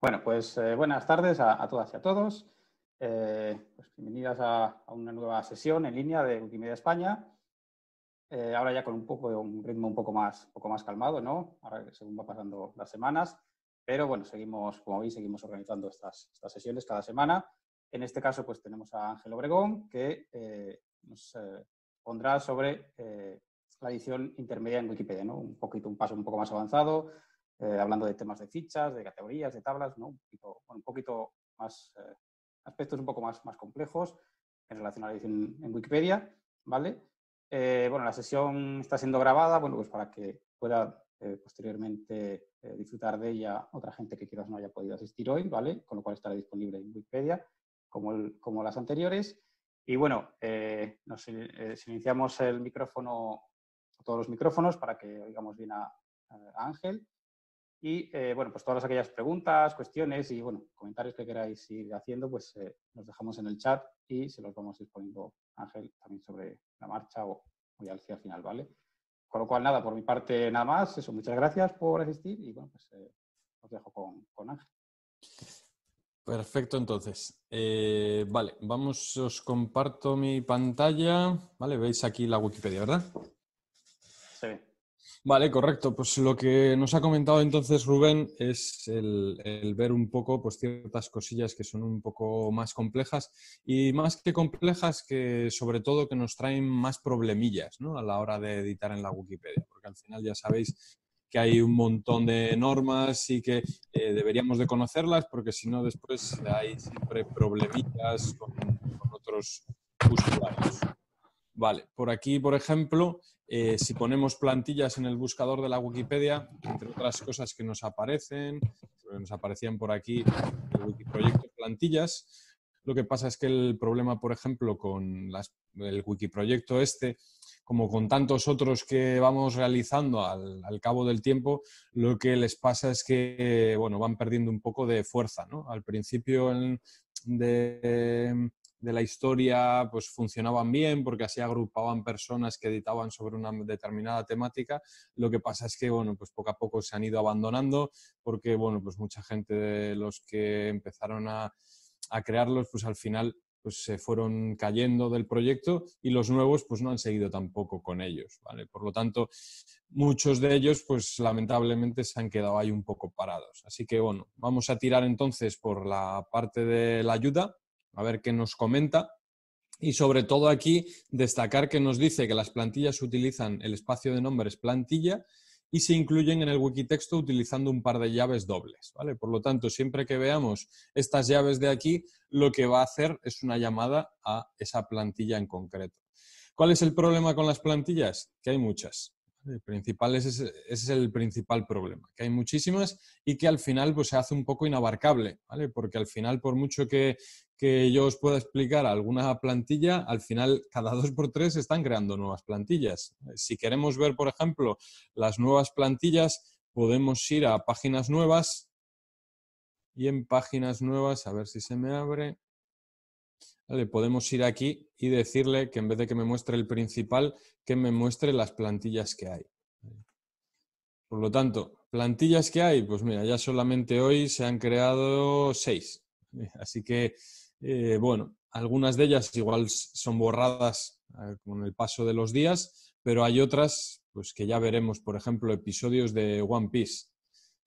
Bueno, pues eh, buenas tardes a, todas y a todos. Eh, pues bienvenidas a, una nueva sesión en línea de WikiMedia España. Eh, ahora ya con un poco un ritmo un poco más, poco más calmado, ¿no? Ahora según va pasando las semanas. Pero bueno, seguimos, como veis, seguimos organizando estas, estas sesiones cada semana. En este caso, pues tenemos a Ángel Obregón, que nos pondrá sobre la edición intermedia en Wikipedia, ¿no? Un poquito, un paso un poco más avanzado, eh, hablando de temas de fichas, de categorías, de tablas, con un, poquito, más, eh, aspectos un poco más, más complejos en relación a la edición en Wikipedia, ¿vale? Eh, bueno, la sesión está siendo grabada, bueno, pues para que pueda posteriormente disfrutar de ella otra gente que quizás no haya podido asistir hoy, ¿vale? Con lo cual estará disponible en Wikipedia, como, como las anteriores. Y bueno, nos iniciamos el micrófono, todos los micrófonos, para que oigamos bien a Ángel. Y eh, bueno, pues todas aquellas preguntas, cuestiones y bueno, comentarios que queráis ir haciendo, pues eh, los dejamos en el chat y se los vamos a ir poniendo, Ángel, también sobre la marcha o, voy al hacia final, ¿vale? Con lo cual, nada, por mi parte nada más. Eso, muchas gracias por asistir y bueno, pues eh, os dejo con, con, Ángel. Perfecto, entonces. vale, vamos, os comparto mi pantalla. Vale, veis aquí la Wikipedia, ¿verdad? Vale, correcto. Pues lo que nos ha comentado entonces Rubén es el, ver un poco pues, ciertas cosillas que son un poco más complejas y más que complejas que sobre todo que nos traen más problemillas ¿no? a la hora de editar en la Wikipedia, porque al final ya sabéis que hay un montón de normas y que eh, deberíamos de conocerlas porque si no después hay siempre problemillas con otros usuarios. Vale, por aquí, por ejemplo, eh, si ponemos plantillas en el buscador de la Wikipedia, entre otras cosas que nos aparecen, nos aparecían por aquí el Wikiproyecto plantillas, lo que pasa es que el problema, por ejemplo, con el Wikiproyecto este, como con tantos otros que vamos realizando al, cabo del tiempo, lo que les pasa es que, bueno, van perdiendo un poco de fuerza, Al principio de, de la historia pues funcionaban bien porque así agrupaban personas que editaban sobre una determinada temática. Lo que pasa es que bueno, pues poco a poco se han ido abandonando porque bueno, pues mucha gente de los que empezaron a, crearlos pues al final pues se fueron cayendo del proyecto y los nuevos pues no han seguido tampoco con ellos, ¿vale? Por lo tanto, muchos de ellos pues lamentablemente se han quedado ahí un poco parados. Así que bueno, vamos a tirar entonces por la parte de la ayuda a ver qué nos comenta. Y sobre todo aquí destacar que nos dice que las plantillas utilizan el espacio de nombres plantilla y se incluyen en el wikitexto utilizando un par de llaves dobles. ¿vale? Por lo tanto, siempre que veamos estas llaves de aquí, lo que va a hacer es una llamada a esa plantilla en concreto. ¿Cuál es el problema con las plantillas? Que hay muchas. El principal ese, es el principal problema, que hay muchísimas y que al final pues, se hace un poco inabarcable, ¿vale? Porque al final, por mucho que, que yo os pueda explicar alguna plantilla, al final cada dos por tres se están creando nuevas plantillas. Si queremos ver, por ejemplo, las nuevas plantillas, podemos ir a páginas nuevas y en páginas nuevas, a ver si se me abre, Vale, podemos ir aquí y decirle que en vez de que me muestre el principal, que me muestre las plantillas que hay. Por lo tanto, plantillas que hay, pues mira, ya solamente hoy se han creado seis. Así que eh, bueno, algunas de ellas igual son borradas eh, con el paso de los días, pero hay otras pues que ya veremos, por ejemplo, episodios de One Piece,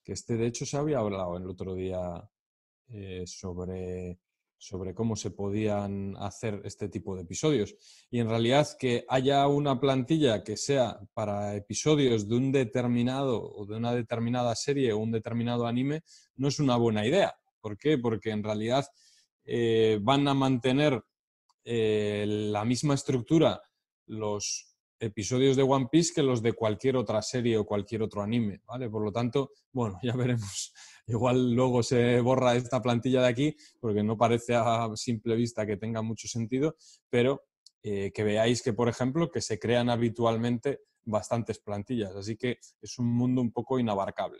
que este de hecho se había hablado el otro día eh, sobre, sobre cómo se podían hacer este tipo de episodios. Y en realidad que haya una plantilla que sea para episodios de un determinado o de una determinada serie o un determinado anime no es una buena idea. ¿Por qué? Porque en realidad eh, van a mantener eh, la misma estructura los episodios de One Piece que los de cualquier otra serie o cualquier otro anime, ¿vale? Por lo tanto, bueno, ya veremos. Igual luego se borra esta plantilla de aquí porque no parece a simple vista que tenga mucho sentido, pero eh, que veáis que, por ejemplo, que se crean habitualmente bastantes plantillas, así que es un mundo un poco inabarcable.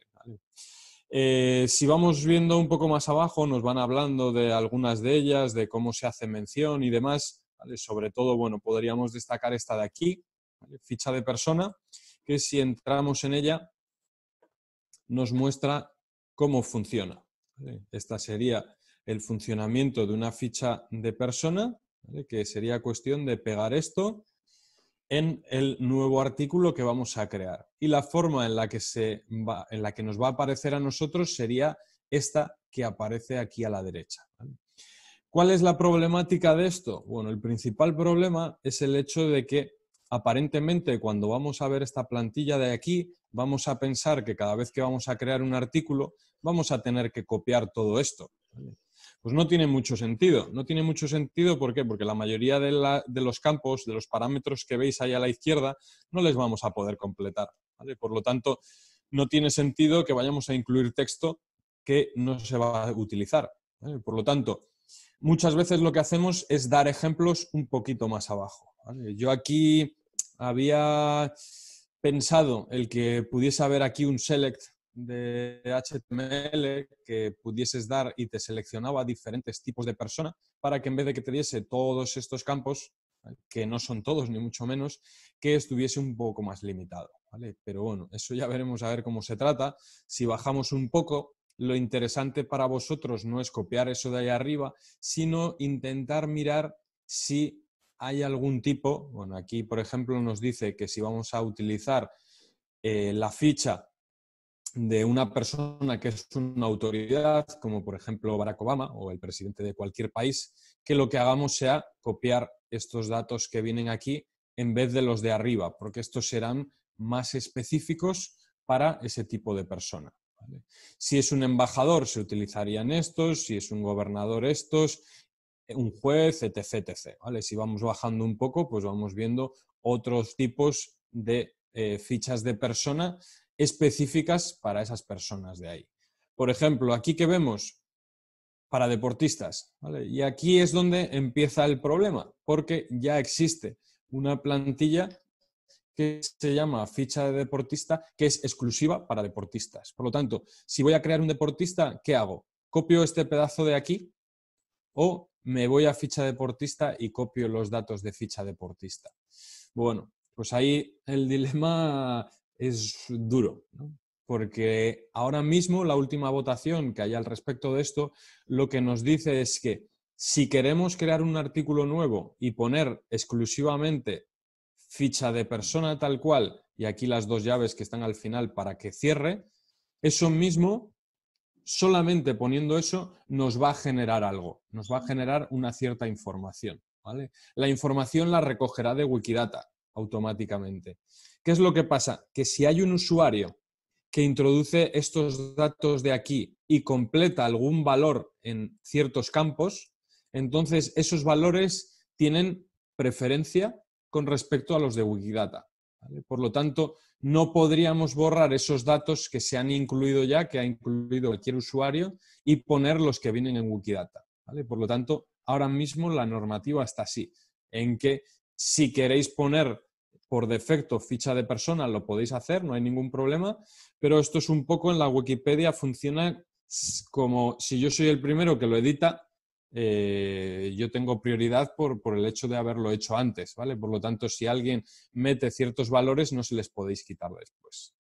Eh, si vamos viendo un poco más abajo, nos van hablando de algunas de ellas, de cómo se hace mención y demás. Sobre todo, bueno, podríamos destacar esta de aquí, ficha de persona, que si entramos en ella nos muestra cómo funciona. este Esta sería el funcionamiento de una ficha de persona, que sería cuestión de pegar esto en el nuevo artículo que vamos a crear. Y la forma en la que, se en la que nos va a aparecer a nosotros sería esta que aparece aquí a la derecha. ¿Cuál es la problemática de esto? Bueno, el principal problema es el hecho de que aparentemente cuando vamos a ver esta plantilla de aquí, vamos a pensar que cada vez que vamos a crear un artículo, vamos a tener que copiar todo esto pues no tiene mucho sentido. No tiene mucho sentido, ¿por qué? Porque la mayoría de, los campos, de los parámetros que veis ahí a la izquierda, no les vamos a poder completar. Por lo tanto, no tiene sentido que vayamos a incluir texto que no se va a utilizar. Por lo tanto, muchas veces lo que hacemos es dar ejemplos un poquito más abajo. Yo aquí había pensado el que pudiese haber aquí un select de HTML que pudieses dar y te seleccionaba diferentes tipos de persona para que en vez de que te diese todos estos campos, que no son todos ni mucho menos, que estuviese un poco más limitado. ¿vale? Pero bueno, eso ya veremos a ver cómo se trata. Si bajamos un poco, lo interesante para vosotros no es copiar eso de ahí arriba, sino intentar mirar si hay algún tipo, bueno, aquí por ejemplo nos dice que si vamos a utilizar eh, la ficha de una persona que es una autoridad, como por ejemplo Barack Obama o el presidente de cualquier país, que lo que hagamos sea copiar estos datos que vienen aquí en vez de los de arriba, porque estos serán más específicos para ese tipo de persona. Si es un embajador, se utilizarían estos, si es un gobernador, estos, un juez, etc. etc ¿vale? Si vamos bajando un poco, pues vamos viendo otros tipos de eh, fichas de persona específicas para esas personas de ahí. Por ejemplo, aquí que vemos para deportistas, Y aquí es donde empieza el problema, porque ya existe una plantilla que se llama ficha de deportista, que es exclusiva para deportistas. Por lo tanto, si voy a crear un deportista, ¿qué hago? ¿Copio este pedazo de aquí o me voy a ficha deportista y copio los datos de ficha deportista? Bueno, pues ahí el dilema es duro, porque ahora mismo la última votación que hay al respecto de esto lo que nos dice es que si queremos crear un artículo nuevo y poner exclusivamente ficha de persona tal cual, y aquí las dos llaves que están al final para que cierre, eso mismo, solamente poniendo eso, nos va a generar algo, nos va a generar una cierta información. ¿vale? La información la recogerá de Wikidata automáticamente. ¿Qué es lo que pasa? Que si hay un usuario que introduce estos datos de aquí y completa algún valor en ciertos campos, entonces esos valores tienen preferencia con respecto a los de Wikidata. Por lo tanto, no podríamos borrar esos datos que se han incluido ya, que ha incluido cualquier usuario, y poner los que vienen en Wikidata. Por lo tanto, ahora mismo la normativa está así, en que si queréis poner por defecto ficha de persona, lo podéis hacer, no hay ningún problema, pero esto es un poco en la Wikipedia, funciona como si yo soy el primero que lo edita, eh, yo tengo prioridad por, el hecho de haberlo hecho antes, ¿vale? Por lo tanto, si alguien mete ciertos valores, no se les podéis quitar después.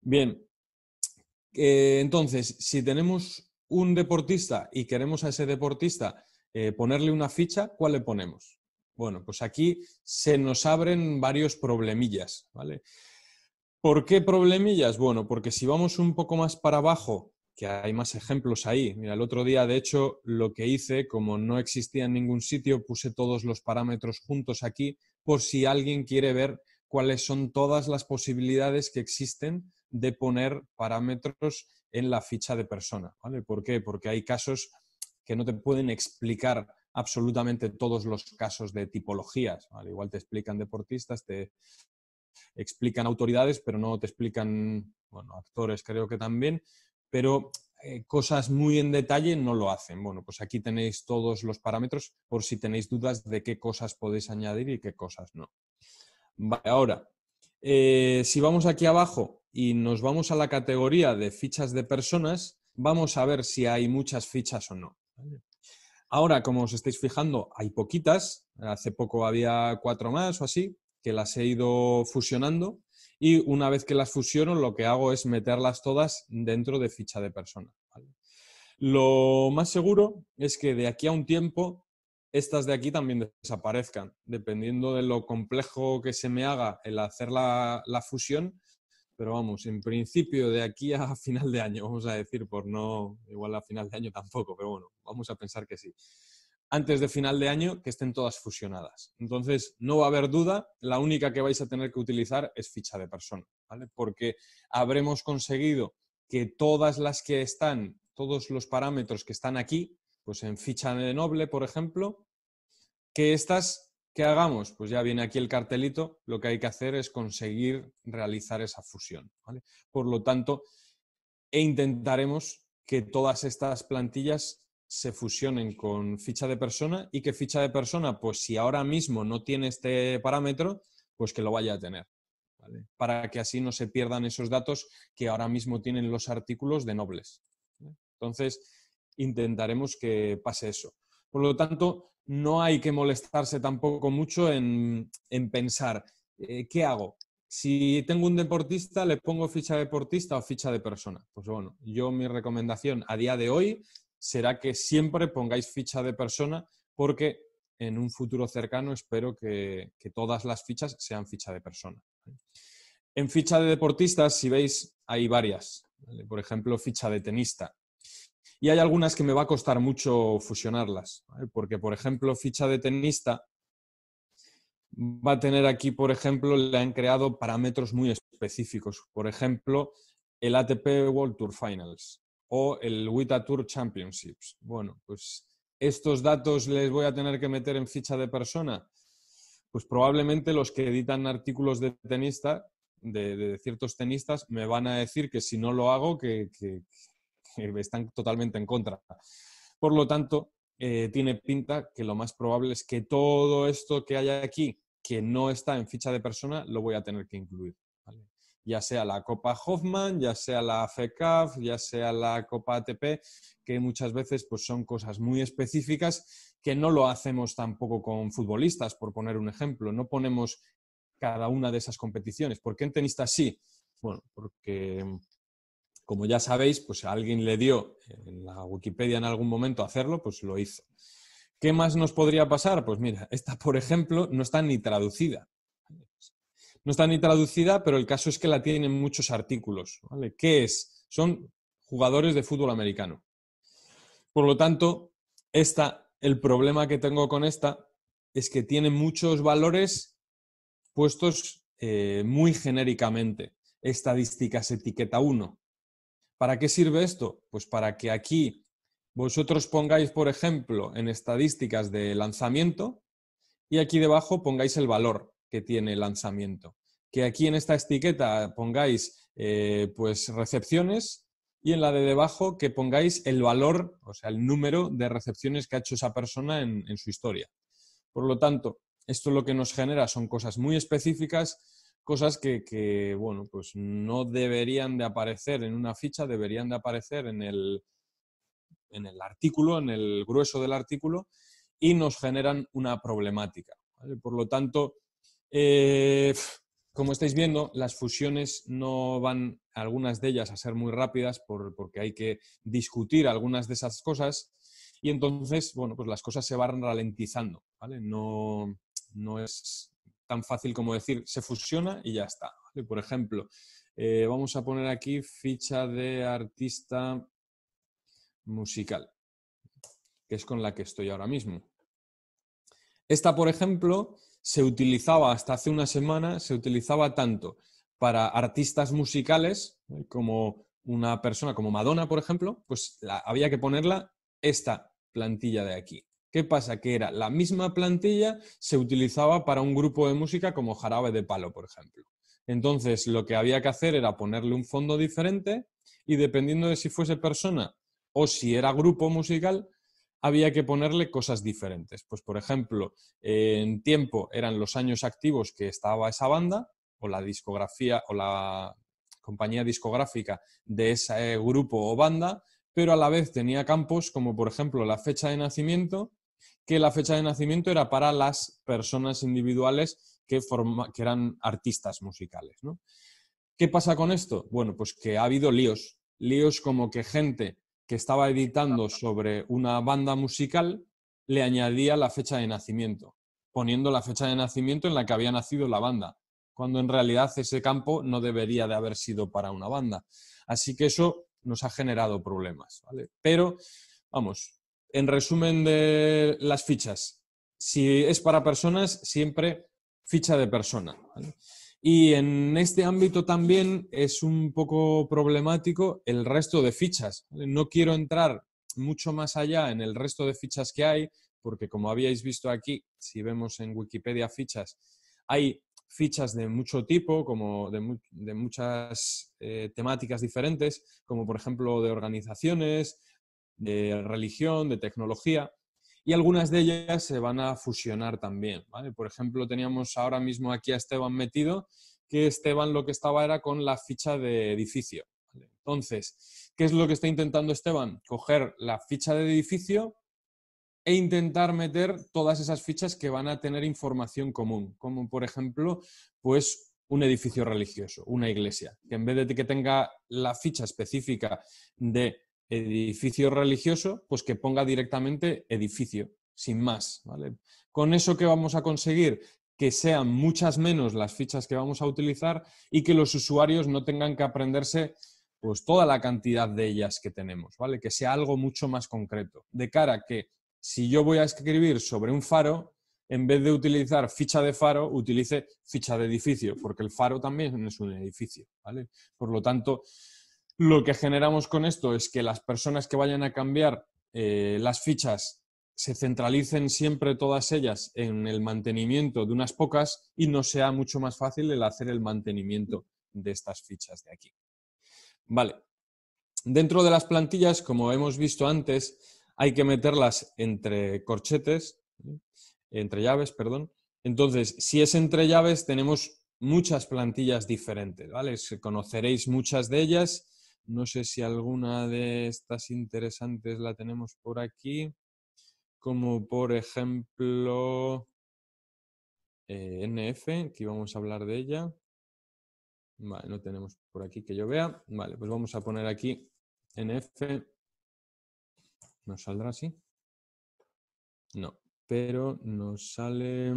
Bien, eh, entonces, si tenemos un deportista y queremos a ese deportista eh, ponerle una ficha, ¿cuál le ponemos? Bueno, pues aquí se nos abren varios problemillas, ¿vale? ¿Por qué problemillas? Bueno, porque si vamos un poco más para abajo, que hay más ejemplos ahí. Mira, el otro día, de hecho, lo que hice, como no existía en ningún sitio, puse todos los parámetros juntos aquí por si alguien quiere ver cuáles son todas las posibilidades que existen de poner parámetros en la ficha de persona. ¿vale? ¿Por qué? Porque hay casos que no te pueden explicar absolutamente todos los casos de tipologías. igual te explican deportistas, te explican autoridades, pero no te explican, bueno, actores creo que también, pero eh, cosas muy en detalle no lo hacen. Bueno, pues aquí tenéis todos los parámetros por si tenéis dudas de qué cosas podéis añadir y qué cosas no. ahora, eh, si vamos aquí abajo y nos vamos a la categoría de fichas de personas, vamos a ver si hay muchas fichas o no. Ahora, como os estáis fijando, hay poquitas. Hace poco había cuatro más o así, que las he ido fusionando. Y una vez que las fusiono, lo que hago es meterlas todas dentro de ficha de persona. Lo más seguro es que de aquí a un tiempo estas de aquí también desaparezcan. Dependiendo de lo complejo que se me haga el hacer la fusión, pero vamos, en principio de aquí a final de año, vamos a decir, por no, igual a final de año tampoco, pero bueno, vamos a pensar que sí. Antes de final de año, que estén todas fusionadas. Entonces, no va a haber duda, la única que vais a tener que utilizar es ficha de persona, ¿vale? Porque habremos conseguido que todas las que están, todos los parámetros que están aquí, pues en ficha de noble, por ejemplo, que estas ¿Qué hagamos? Pues ya viene aquí el cartelito, lo que hay que hacer es conseguir realizar esa fusión. Por lo tanto, e intentaremos que todas estas plantillas se fusionen con ficha de persona y que ficha de persona, pues si ahora mismo no tiene este parámetro, pues que lo vaya a tener. Para que así no se pierdan esos datos que ahora mismo tienen los artículos de nobles. Entonces, intentaremos que pase eso. Por lo tanto, no hay que molestarse tampoco mucho en, pensar, eh, ¿qué hago? Si tengo un deportista, ¿le pongo ficha deportista o ficha de persona? Pues bueno, yo mi recomendación a día de hoy será que siempre pongáis ficha de persona porque en un futuro cercano espero que, todas las fichas sean ficha de persona. En ficha de deportistas, si veis, hay varias. Por ejemplo, ficha de tenista. Y hay algunas que me va a costar mucho fusionarlas, porque, por ejemplo, ficha de tenista va a tener aquí, por ejemplo, le han creado parámetros muy específicos. Por ejemplo, el ATP World Tour Finals o el WTA Tour Championships. Bueno, pues estos datos les voy a tener que meter en ficha de persona. Pues probablemente los que editan artículos de tenista, de, ciertos tenistas, me van a decir que si no lo hago, que, están totalmente en contra. Por lo tanto, eh, tiene pinta que lo más probable es que todo esto que hay aquí, que no está en ficha de persona, lo voy a tener que incluir. Ya sea la Copa Hoffman, ya sea la FECAF, ya sea la Copa ATP, que muchas veces pues, son cosas muy específicas que no lo hacemos tampoco con futbolistas, por poner un ejemplo. No ponemos cada una de esas competiciones. ¿Por qué en tenistas sí? Bueno, porque como ya sabéis, pues a alguien le dio en la Wikipedia en algún momento hacerlo, pues lo hizo. ¿Qué más nos podría pasar? Pues mira, esta, por ejemplo, no está ni traducida. No está ni traducida, pero el caso es que la tienen muchos artículos. ¿Qué es? Son jugadores de fútbol americano. Por lo tanto, esta, el problema que tengo con esta es que tiene muchos valores puestos eh, muy genéricamente. Estadísticas etiqueta 1, ¿Para qué sirve esto? Pues para que aquí vosotros pongáis, por ejemplo, en estadísticas de lanzamiento y aquí debajo pongáis el valor que tiene el lanzamiento. Que aquí en esta etiqueta pongáis eh, pues recepciones y en la de debajo que pongáis el valor, o sea, el número de recepciones que ha hecho esa persona en, en su historia. Por lo tanto, esto lo que nos genera son cosas muy específicas cosas que, bueno, pues no deberían de aparecer en una ficha, deberían de aparecer en el, en el artículo, en el grueso del artículo, y nos generan una problemática. Por lo tanto, eh, como estáis viendo, las fusiones no van, algunas de ellas, a ser muy rápidas porque hay que discutir algunas de esas cosas y entonces, bueno, pues las cosas se van ralentizando, ¿vale? No, no es tan fácil como decir se fusiona y ya está. Por ejemplo, eh, vamos a poner aquí ficha de artista musical, que es con la que estoy ahora mismo. Esta, por ejemplo, se utilizaba hasta hace una semana, se utilizaba tanto para artistas musicales, como una persona como Madonna, por ejemplo, pues había que ponerla esta plantilla de aquí. ¿Qué pasa? Que era la misma plantilla, se utilizaba para un grupo de música como Jarabe de Palo, por ejemplo. Entonces, lo que había que hacer era ponerle un fondo diferente y dependiendo de si fuese persona o si era grupo musical, había que ponerle cosas diferentes. Pues, por ejemplo, en tiempo eran los años activos que estaba esa banda o la discografía o la compañía discográfica de ese grupo o banda, pero a la vez tenía campos como, por ejemplo, la fecha de nacimiento que la fecha de nacimiento era para las personas individuales que, eran artistas musicales. ¿Qué pasa con esto? Bueno, pues que ha habido líos. Líos como que gente que estaba editando sobre una banda musical le añadía la fecha de nacimiento, poniendo la fecha de nacimiento en la que había nacido la banda, cuando en realidad ese campo no debería de haber sido para una banda. Así que eso nos ha generado problemas, ¿vale? Pero, vamos, en resumen de las fichas, si es para personas, siempre ficha de persona. Y en este ámbito también es un poco problemático el resto de fichas. No quiero entrar mucho más allá en el resto de fichas que hay, porque como habíais visto aquí, si vemos en Wikipedia fichas, hay fichas de mucho tipo, como de, muchas eh, temáticas diferentes, como por ejemplo de organizaciones, de religión, de tecnología, y algunas de ellas se van a fusionar también. Por ejemplo, teníamos ahora mismo aquí a Esteban metido, que Esteban lo que estaba era con la ficha de edificio. Entonces, ¿qué es lo que está intentando Esteban? Coger la ficha de edificio e intentar meter todas esas fichas que van a tener información común, como por ejemplo, pues un edificio religioso, una iglesia, que en vez de que tenga la ficha específica de edificio religioso, pues que ponga directamente edificio, sin más. ¿vale? Con eso que vamos a conseguir que sean muchas menos las fichas que vamos a utilizar y que los usuarios no tengan que aprenderse pues toda la cantidad de ellas que tenemos, ¿vale? Que sea algo mucho más concreto. De cara que si yo voy a escribir sobre un faro, en vez de utilizar ficha de faro, utilice ficha de edificio, porque el faro también es un edificio, ¿vale? Por lo tanto, lo que generamos con esto es que las personas que vayan a cambiar eh, las fichas se centralicen siempre todas ellas en el mantenimiento de unas pocas y no sea mucho más fácil el hacer el mantenimiento de estas fichas de aquí. Vale. Dentro de las plantillas, como hemos visto antes, hay que meterlas entre corchetes, entre llaves, perdón. Entonces, si es entre llaves, tenemos muchas plantillas diferentes, ¿vale? Conoceréis muchas de ellas no sé si alguna de estas interesantes la tenemos por aquí, como por ejemplo eh, NF, que vamos a hablar de ella. Vale, no tenemos por aquí que yo vea. Vale, pues vamos a poner aquí NF. ¿Nos saldrá así? No, pero nos sale...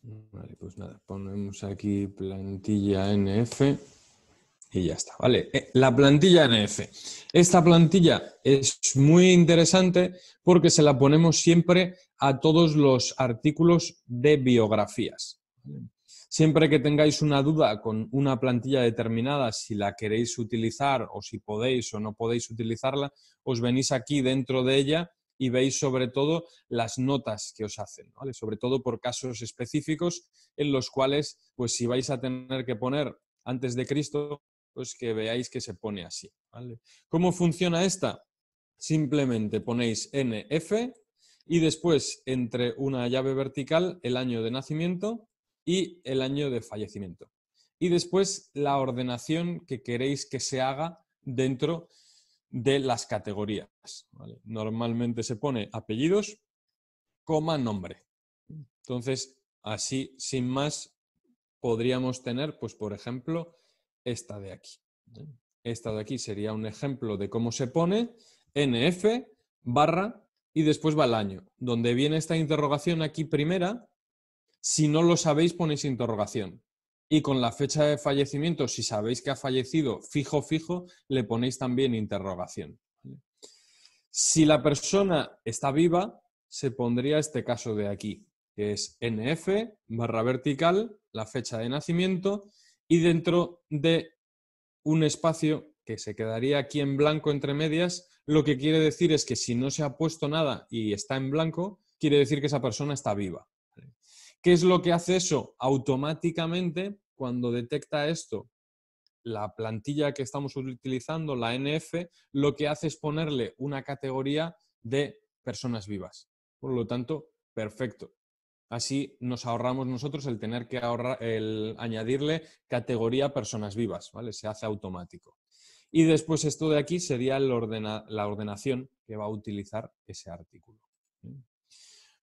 Vale, pues nada, ponemos aquí plantilla NF. Y ya está, ¿vale? Eh, la plantilla NF. Esta plantilla es muy interesante porque se la ponemos siempre a todos los artículos de biografías. Siempre que tengáis una duda con una plantilla determinada, si la queréis utilizar o si podéis o no podéis utilizarla, os venís aquí dentro de ella y veis sobre todo las notas que os hacen, ¿vale? Sobre todo por casos específicos en los cuales, pues si vais a tener que poner antes de Cristo pues que veáis que se pone así. ¿vale? ¿Cómo funciona esta? Simplemente ponéis NF y después entre una llave vertical el año de nacimiento y el año de fallecimiento. Y después la ordenación que queréis que se haga dentro de las categorías. ¿vale? Normalmente se pone apellidos, coma, nombre. Entonces, así, sin más, podríamos tener, pues, por ejemplo, esta de aquí. Esta de aquí sería un ejemplo de cómo se pone NF barra y después va el año. Donde viene esta interrogación aquí primera, si no lo sabéis ponéis interrogación. Y con la fecha de fallecimiento, si sabéis que ha fallecido fijo, fijo, le ponéis también interrogación. Si la persona está viva, se pondría este caso de aquí, que es NF barra vertical, la fecha de nacimiento, y dentro de un espacio que se quedaría aquí en blanco entre medias, lo que quiere decir es que si no se ha puesto nada y está en blanco, quiere decir que esa persona está viva. ¿Qué es lo que hace eso? Automáticamente, cuando detecta esto, la plantilla que estamos utilizando, la NF, lo que hace es ponerle una categoría de personas vivas. Por lo tanto, perfecto. Así nos ahorramos nosotros el tener que el añadirle categoría personas vivas, ¿vale? Se hace automático. Y después esto de aquí sería la ordenación que va a utilizar ese artículo. ¿eh?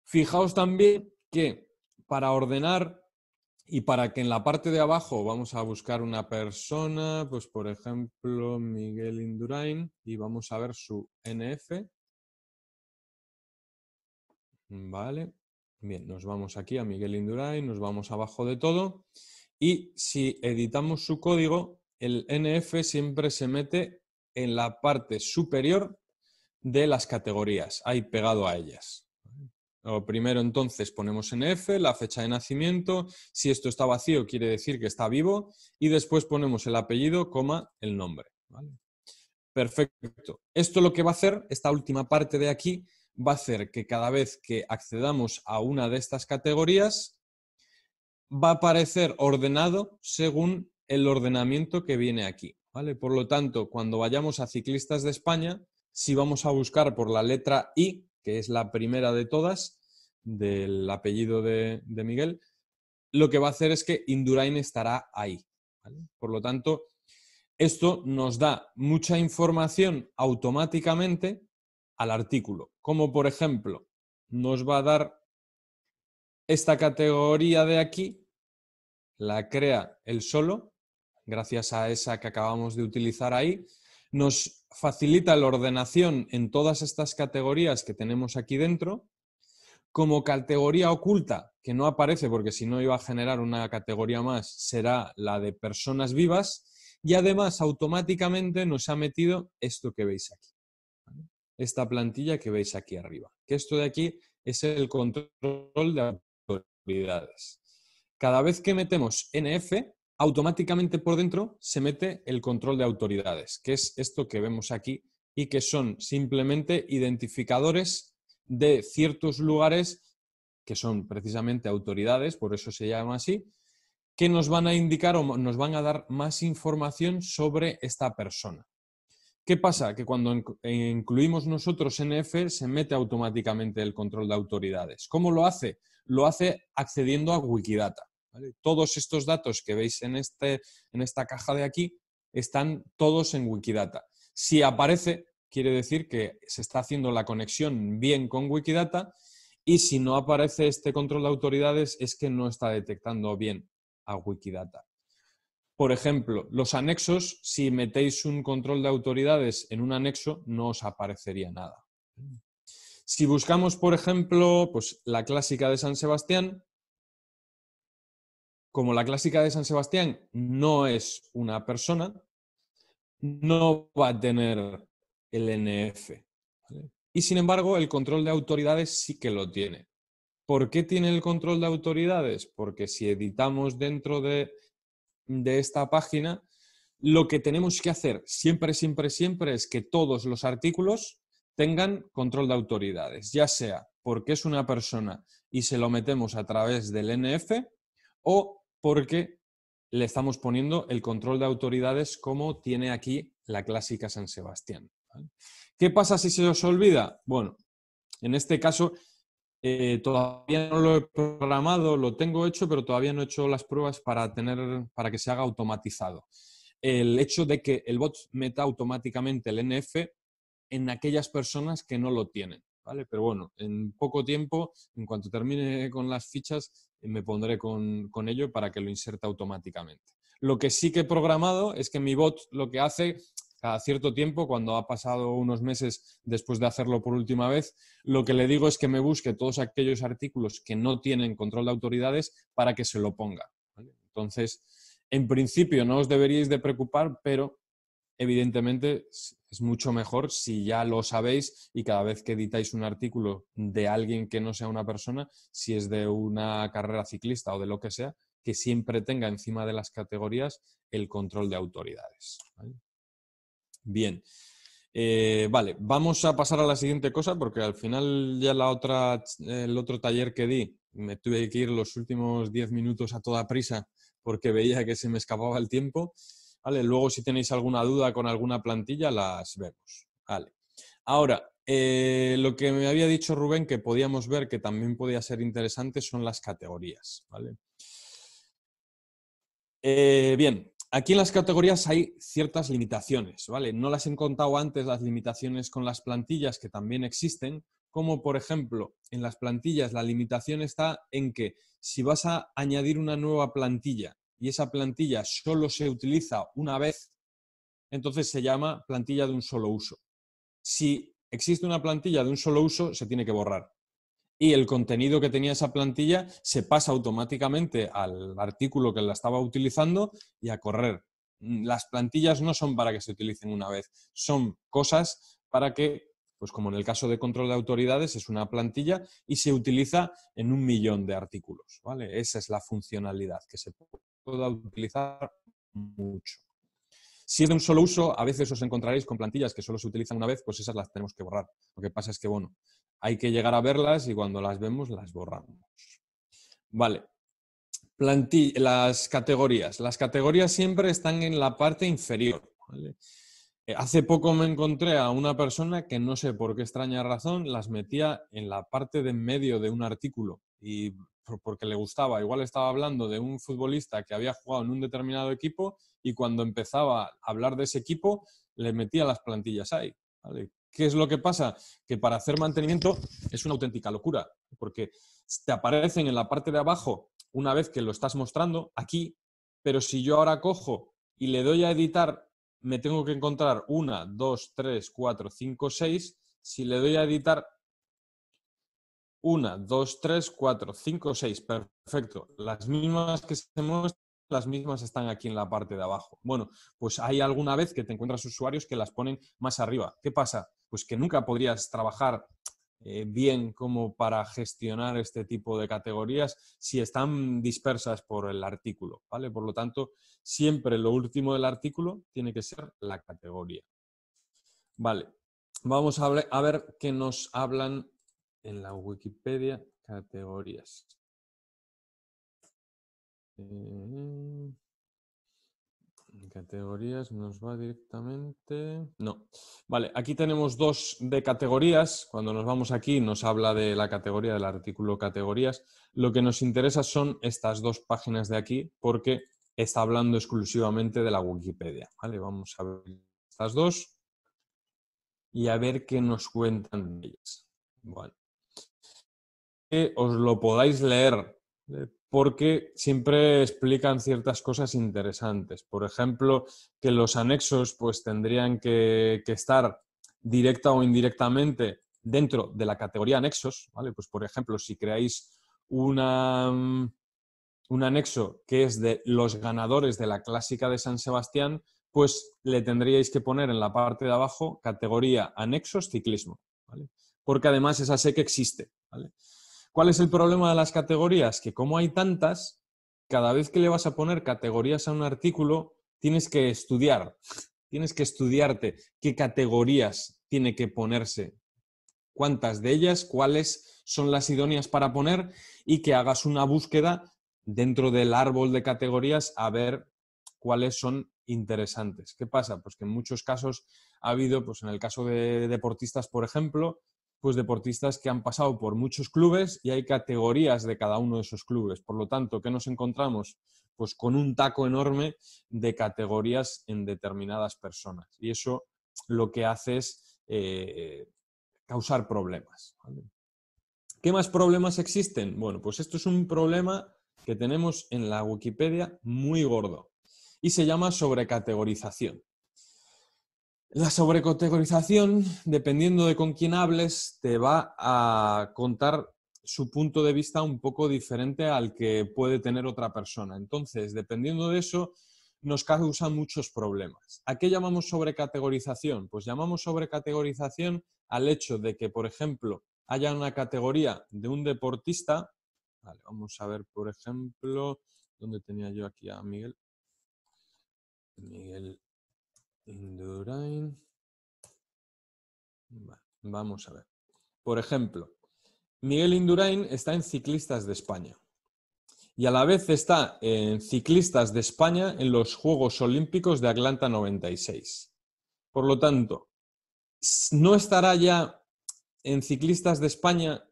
Fijaos también que para ordenar y para que en la parte de abajo vamos a buscar una persona, pues por ejemplo Miguel Indurain, y vamos a ver su NF. Vale. Bien, nos vamos aquí a Miguel Indurain, nos vamos abajo de todo y si editamos su código, el NF siempre se mete en la parte superior de las categorías, ahí pegado a ellas. primero entonces ponemos NF, la fecha de nacimiento, si esto está vacío quiere decir que está vivo y después ponemos el apellido, coma, el nombre. Perfecto. Esto lo que va a hacer, esta última parte de aquí, va a hacer que cada vez que accedamos a una de estas categorías, va a aparecer ordenado según el ordenamiento que viene aquí. ¿vale? Por lo tanto, cuando vayamos a ciclistas de España, si vamos a buscar por la letra I, que es la primera de todas, del apellido de, Miguel, lo que va a hacer es que Indurain estará ahí. Por lo tanto, esto nos da mucha información automáticamente al artículo, como por ejemplo nos va a dar esta categoría de aquí, la crea él solo, gracias a esa que acabamos de utilizar ahí, nos facilita la ordenación en todas estas categorías que tenemos aquí dentro, como categoría oculta, que no aparece porque si no iba a generar una categoría más, será la de personas vivas, y además automáticamente nos ha metido esto que veis aquí esta plantilla que veis aquí arriba. Que esto de aquí es el control de autoridades. Cada vez que metemos NF, automáticamente por dentro se mete el control de autoridades, que es esto que vemos aquí y que son simplemente identificadores de ciertos lugares que son precisamente autoridades, por eso se llama así, que nos van a indicar o nos van a dar más información sobre esta persona. ¿Qué pasa? Que cuando eh, incluimos nosotros NF se mete automáticamente el control de autoridades. ¿Cómo lo hace? Lo hace accediendo a Wikidata. Todos estos datos que veis en, este, en esta caja de aquí están todos en Wikidata. Si aparece, quiere decir que se está haciendo la conexión bien con Wikidata y si no aparece este control de autoridades es que no está detectando bien a Wikidata. Por ejemplo, los anexos, si metéis un control de autoridades en un anexo, no os aparecería nada. Si buscamos, por ejemplo, pues, la clásica de San Sebastián, como la clásica de San Sebastián no es una persona, no va a tener el NF. Y sin embargo, el control de autoridades sí que lo tiene. ¿Por qué tiene el control de autoridades? Porque si editamos dentro de de esta página, lo que tenemos que hacer siempre, siempre, siempre es que todos los artículos tengan control de autoridades, ya sea porque es una persona y se lo metemos a través del NF o porque le estamos poniendo el control de autoridades como tiene aquí la clásica San Sebastián. ¿Qué pasa si se os olvida? Bueno, en este caso eh, todavía no lo he programado, lo tengo hecho, pero todavía no he hecho las pruebas para, tener, para que se haga automatizado. El hecho de que el bot meta automáticamente el NF en aquellas personas que no lo tienen. ¿vale? Pero bueno, en poco tiempo, en cuanto termine con las fichas, eh, me pondré con, con ello para que lo inserte automáticamente. Lo que sí que he programado es que mi bot lo que hace cada cierto tiempo, cuando ha pasado unos meses después de hacerlo por última vez, lo que le digo es que me busque todos aquellos artículos que no tienen control de autoridades para que se lo ponga. Entonces, en principio no os deberíais de preocupar, pero evidentemente es mucho mejor si ya lo sabéis y cada vez que editáis un artículo de alguien que no sea una persona, si es de una carrera ciclista o de lo que sea, que siempre tenga encima de las categorías el control de autoridades. Bien. Eh, vale, vamos a pasar a la siguiente cosa porque al final ya la otra, el otro taller que di, me tuve que ir los últimos 10 minutos a toda prisa porque veía que se me escapaba el tiempo. Vale, luego si tenéis alguna duda con alguna plantilla las vemos. Vale. Ahora, eh, lo que me había dicho Rubén que podíamos ver que también podía ser interesante son las categorías. ¿vale? Eh, bien, Aquí en las categorías hay ciertas limitaciones, ¿vale? No las he contado antes las limitaciones con las plantillas que también existen, como por ejemplo en las plantillas la limitación está en que si vas a añadir una nueva plantilla y esa plantilla solo se utiliza una vez, entonces se llama plantilla de un solo uso. Si existe una plantilla de un solo uso, se tiene que borrar y el contenido que tenía esa plantilla se pasa automáticamente al artículo que la estaba utilizando y a correr. Mm, las plantillas no son para que se utilicen una vez, son cosas para que, pues como en el caso de control de autoridades, es una plantilla y se utiliza en un millón de artículos. ¿vale? Esa es la funcionalidad que se puede utilizar mucho. Si es de un solo uso, a veces os encontraréis con plantillas que solo se utilizan una vez, pues esas las tenemos que borrar. Lo que pasa es que, bueno, hay que llegar a verlas y cuando las vemos las borramos. Vale. las categorías. Las categorías siempre están en la parte inferior. Eh, hace poco me encontré a una persona que no sé por qué extraña razón las metía en la parte de en medio de un artículo y porque le gustaba. Igual estaba hablando de un futbolista que había jugado en un determinado equipo y cuando empezaba a hablar de ese equipo le metía las plantillas ahí. ¿vale? ¿Qué es lo que pasa? Que para hacer mantenimiento es una auténtica locura, porque te aparecen en la parte de abajo una vez que lo estás mostrando aquí, pero si yo ahora cojo y le doy a editar, me tengo que encontrar una, dos, tres, cuatro, cinco, seis. Si le doy a editar, una, dos, tres, cuatro, cinco, seis. Perfecto. Las mismas que se muestran las mismas están aquí en la parte de abajo. Bueno, pues hay alguna vez que te encuentras usuarios que las ponen más arriba. ¿Qué pasa? pues que nunca podrías trabajar eh, bien como para gestionar este tipo de categorías si están dispersas por el artículo, ¿vale? Por lo tanto, siempre lo último del artículo tiene que ser la categoría. Vale, vamos a, ver qué nos hablan en la Wikipedia categorías. Eh, categorías nos va directamente. No. Vale, aquí tenemos dos de categorías. Cuando nos vamos aquí nos habla de la categoría, del artículo categorías. Lo que nos interesa son estas dos páginas de aquí porque está hablando exclusivamente de la Wikipedia. Vale, vamos a ver estas dos y a ver qué nos cuentan de ellas. Bueno. Que os lo podáis leer porque siempre explican ciertas cosas interesantes. Por ejemplo, que los anexos pues tendrían que, estar directa o indirectamente dentro de la categoría anexos, ¿vale? Pues por ejemplo, si creáis un anexo que es de los ganadores de la clásica de San Sebastián, pues le tendríais que poner en la parte de abajo categoría anexos ciclismo, Porque además esa sé que existe, ¿vale? ¿Cuál es el problema de las categorías? Que como hay tantas, cada vez que le vas a poner categorías a un artículo, tienes que estudiar, tienes que estudiarte qué categorías tiene que ponerse, cuántas de ellas, cuáles son las idóneas para poner y que hagas una búsqueda dentro del árbol de categorías a ver cuáles son interesantes. ¿Qué pasa? Pues que en muchos casos ha habido, pues en el caso de deportistas, por ejemplo, pues deportistas que han pasado por muchos clubes y hay categorías de cada uno de esos clubes. Por lo tanto, ¿qué nos encontramos? Pues con un taco enorme de categorías en determinadas personas. Y eso lo que hace es eh, causar problemas. ¿Qué más problemas existen? Bueno, pues esto es un problema que tenemos en la Wikipedia muy gordo y se llama sobrecategorización. La sobrecategorización, dependiendo de con quién hables, te va a contar su punto de vista un poco diferente al que puede tener otra persona. Entonces, dependiendo de eso, nos causa muchos problemas. ¿A qué llamamos sobrecategorización? Pues llamamos sobrecategorización al hecho de que, por ejemplo, haya una categoría de un deportista. vamos a ver, por ejemplo, ¿dónde tenía yo aquí a Miguel? Miguel Indurain. vamos a ver. Por ejemplo, Miguel Indurain está en Ciclistas de España y a la vez está en Ciclistas de España en los Juegos Olímpicos de Atlanta 96. Por lo tanto, no estará ya en Ciclistas de España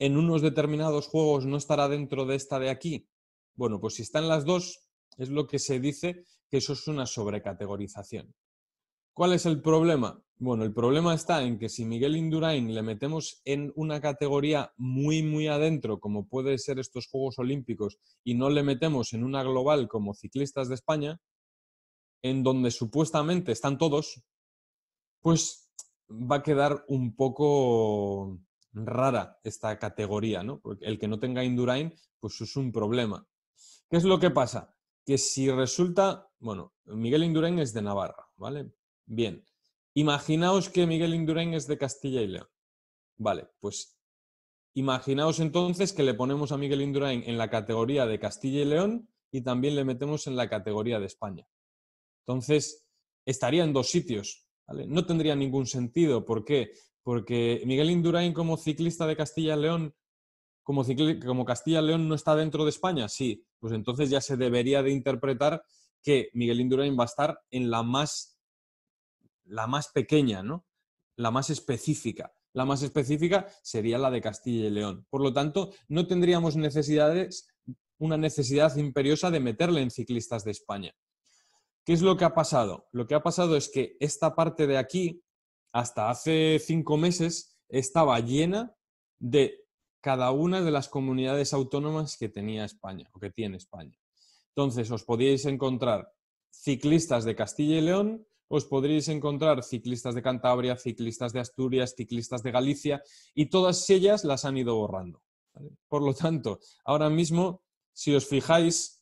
en unos determinados juegos, no estará dentro de esta de aquí. Bueno, pues si están las dos, es lo que se dice que eso es una sobrecategorización. ¿Cuál es el problema? Bueno, el problema está en que si Miguel Indurain le metemos en una categoría muy, muy adentro, como puede ser estos Juegos Olímpicos, y no le metemos en una global como ciclistas de España, en donde supuestamente están todos, pues va a quedar un poco rara esta categoría, ¿no? Porque el que no tenga Indurain, pues es un problema. ¿Qué es lo que pasa? Que si resulta, bueno, Miguel Indurain es de Navarra, ¿vale? Bien, imaginaos que Miguel Indurain es de Castilla y León. Vale, pues imaginaos entonces que le ponemos a Miguel Indurain en la categoría de Castilla y León y también le metemos en la categoría de España. Entonces, estaría en dos sitios. No tendría ningún sentido. ¿Por qué? Porque Miguel Indurain como ciclista de Castilla y León, como, como Castilla y León no está dentro de España, sí. Pues entonces ya se debería de interpretar que Miguel Indurain va a estar en la más la más pequeña, ¿no? La más específica. La más específica sería la de Castilla y León. Por lo tanto, no tendríamos necesidades, una necesidad imperiosa de meterle en ciclistas de España. ¿Qué es lo que ha pasado? Lo que ha pasado es que esta parte de aquí, hasta hace cinco meses, estaba llena de cada una de las comunidades autónomas que tenía España o que tiene España. Entonces, os podíais encontrar ciclistas de Castilla y León, os podréis encontrar ciclistas de Cantabria, ciclistas de Asturias, ciclistas de Galicia, y todas ellas las han ido borrando. Por lo tanto, ahora mismo, si os fijáis,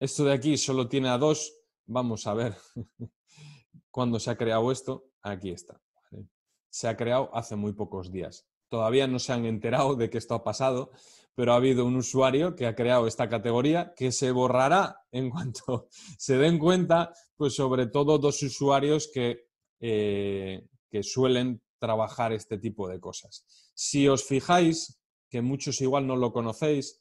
esto de aquí solo tiene a dos, vamos a ver cuándo se ha creado esto, aquí está. Se ha creado hace muy pocos días. Todavía no se han enterado de que esto ha pasado, pero ha habido un usuario que ha creado esta categoría que se borrará en cuanto se den cuenta, pues sobre todo dos usuarios que, eh, que suelen trabajar este tipo de cosas. Si os fijáis, que muchos igual no lo conocéis,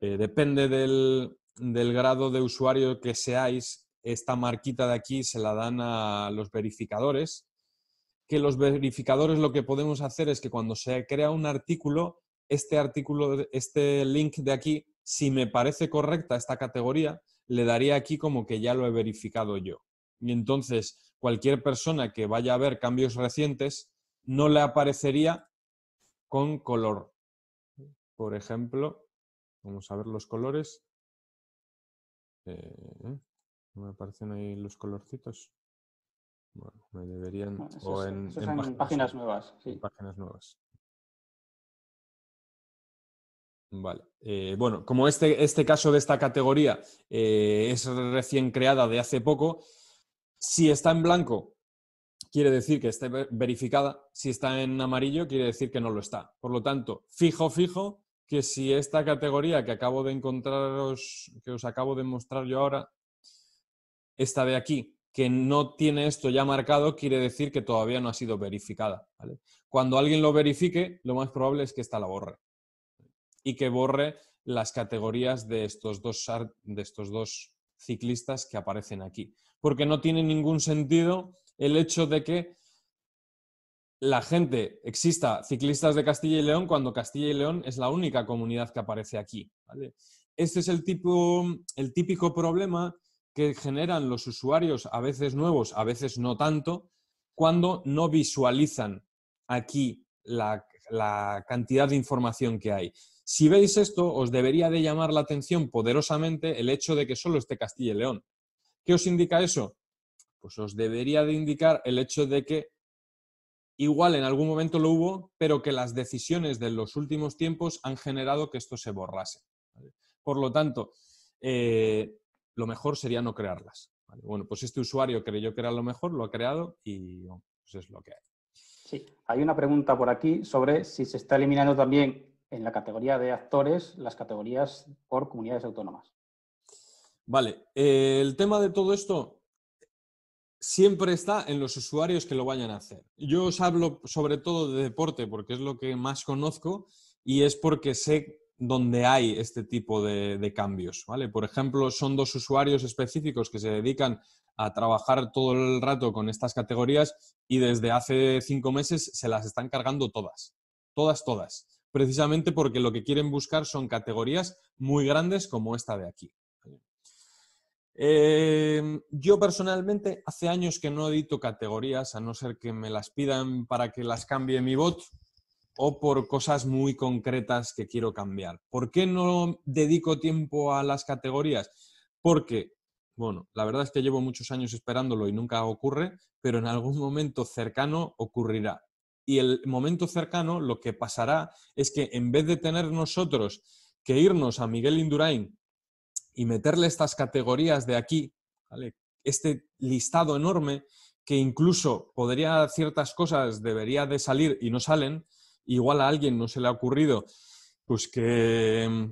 eh, depende del, del grado de usuario que seáis, esta marquita de aquí se la dan a los verificadores, que los verificadores lo que podemos hacer es que cuando se crea un artículo este artículo, este link de aquí, si me parece correcta esta categoría, le daría aquí como que ya lo he verificado yo. Y entonces cualquier persona que vaya a ver cambios recientes no le aparecería con color. Por ejemplo, vamos a ver los colores. Eh, no me aparecen ahí los colorcitos. Bueno, me deberían. o en, páginas, nuevas. Sí. páginas nuevas. Vale. Eh, bueno, como este, este, caso de esta categoría eh, es recién creada de hace poco, si está en blanco, quiere decir que esté verificada. Si está en amarillo, quiere decir que no lo está. Por lo tanto, fijo, fijo, que si esta categoría que acabo de encontraros, que os acabo de mostrar yo ahora, esta de aquí, que no tiene esto ya marcado, quiere decir que todavía no ha sido verificada. Cuando alguien lo verifique, lo más probable es que esta la borre y que borre las categorías de estos dos, de estos dos ciclistas que aparecen aquí. Porque no tiene ningún sentido el hecho de que la gente exista ciclistas de Castilla y León cuando Castilla y León es la única comunidad que aparece aquí. ¿vale? Este es el, tipo, el típico problema que generan los usuarios, a veces nuevos, a veces no tanto, cuando no visualizan aquí la, la cantidad de información que hay. Si veis esto, os debería de llamar la atención poderosamente el hecho de que solo esté Castilla y León. ¿Qué os indica eso? Pues os debería de indicar el hecho de que igual en algún momento lo hubo, pero que las decisiones de los últimos tiempos han generado que esto se borrase. Por lo tanto, eh, lo mejor sería no crearlas. Bueno, pues este usuario creyó que era lo mejor, lo ha creado y pues es lo que hay. Sí, hay una pregunta por aquí sobre si se está eliminando también en la categoría de actores las categorías por comunidades autónomas. Vale, eh, el tema de todo esto siempre está en los usuarios que lo vayan a hacer. Yo os hablo sobre todo de deporte porque es lo que más conozco y es porque sé donde hay este tipo de, cambios. ¿vale? Por ejemplo, son dos usuarios específicos que se dedican a trabajar todo el rato con estas categorías y desde hace cinco meses se las están cargando todas, todas, todas, precisamente porque lo que quieren buscar son categorías muy grandes como esta de aquí. Em, yo personalmente hace años que no edito categorías, a no ser que me las pidan para que las cambie mi bot, o por cosas muy concretas que quiero cambiar. ¿Por qué no dedico tiempo a las categorías? Porque, bueno, la verdad es que llevo muchos años esperándolo y nunca ocurre, pero en algún momento cercano ocurrirá. Y el momento cercano lo que pasará es que en vez de tener nosotros que irnos a Miguel Indurain y meterle estas categorías de aquí, ¿vale? este listado enorme que incluso podría ciertas cosas debería de salir y no salen, Igual a alguien no se le ha ocurrido pues que,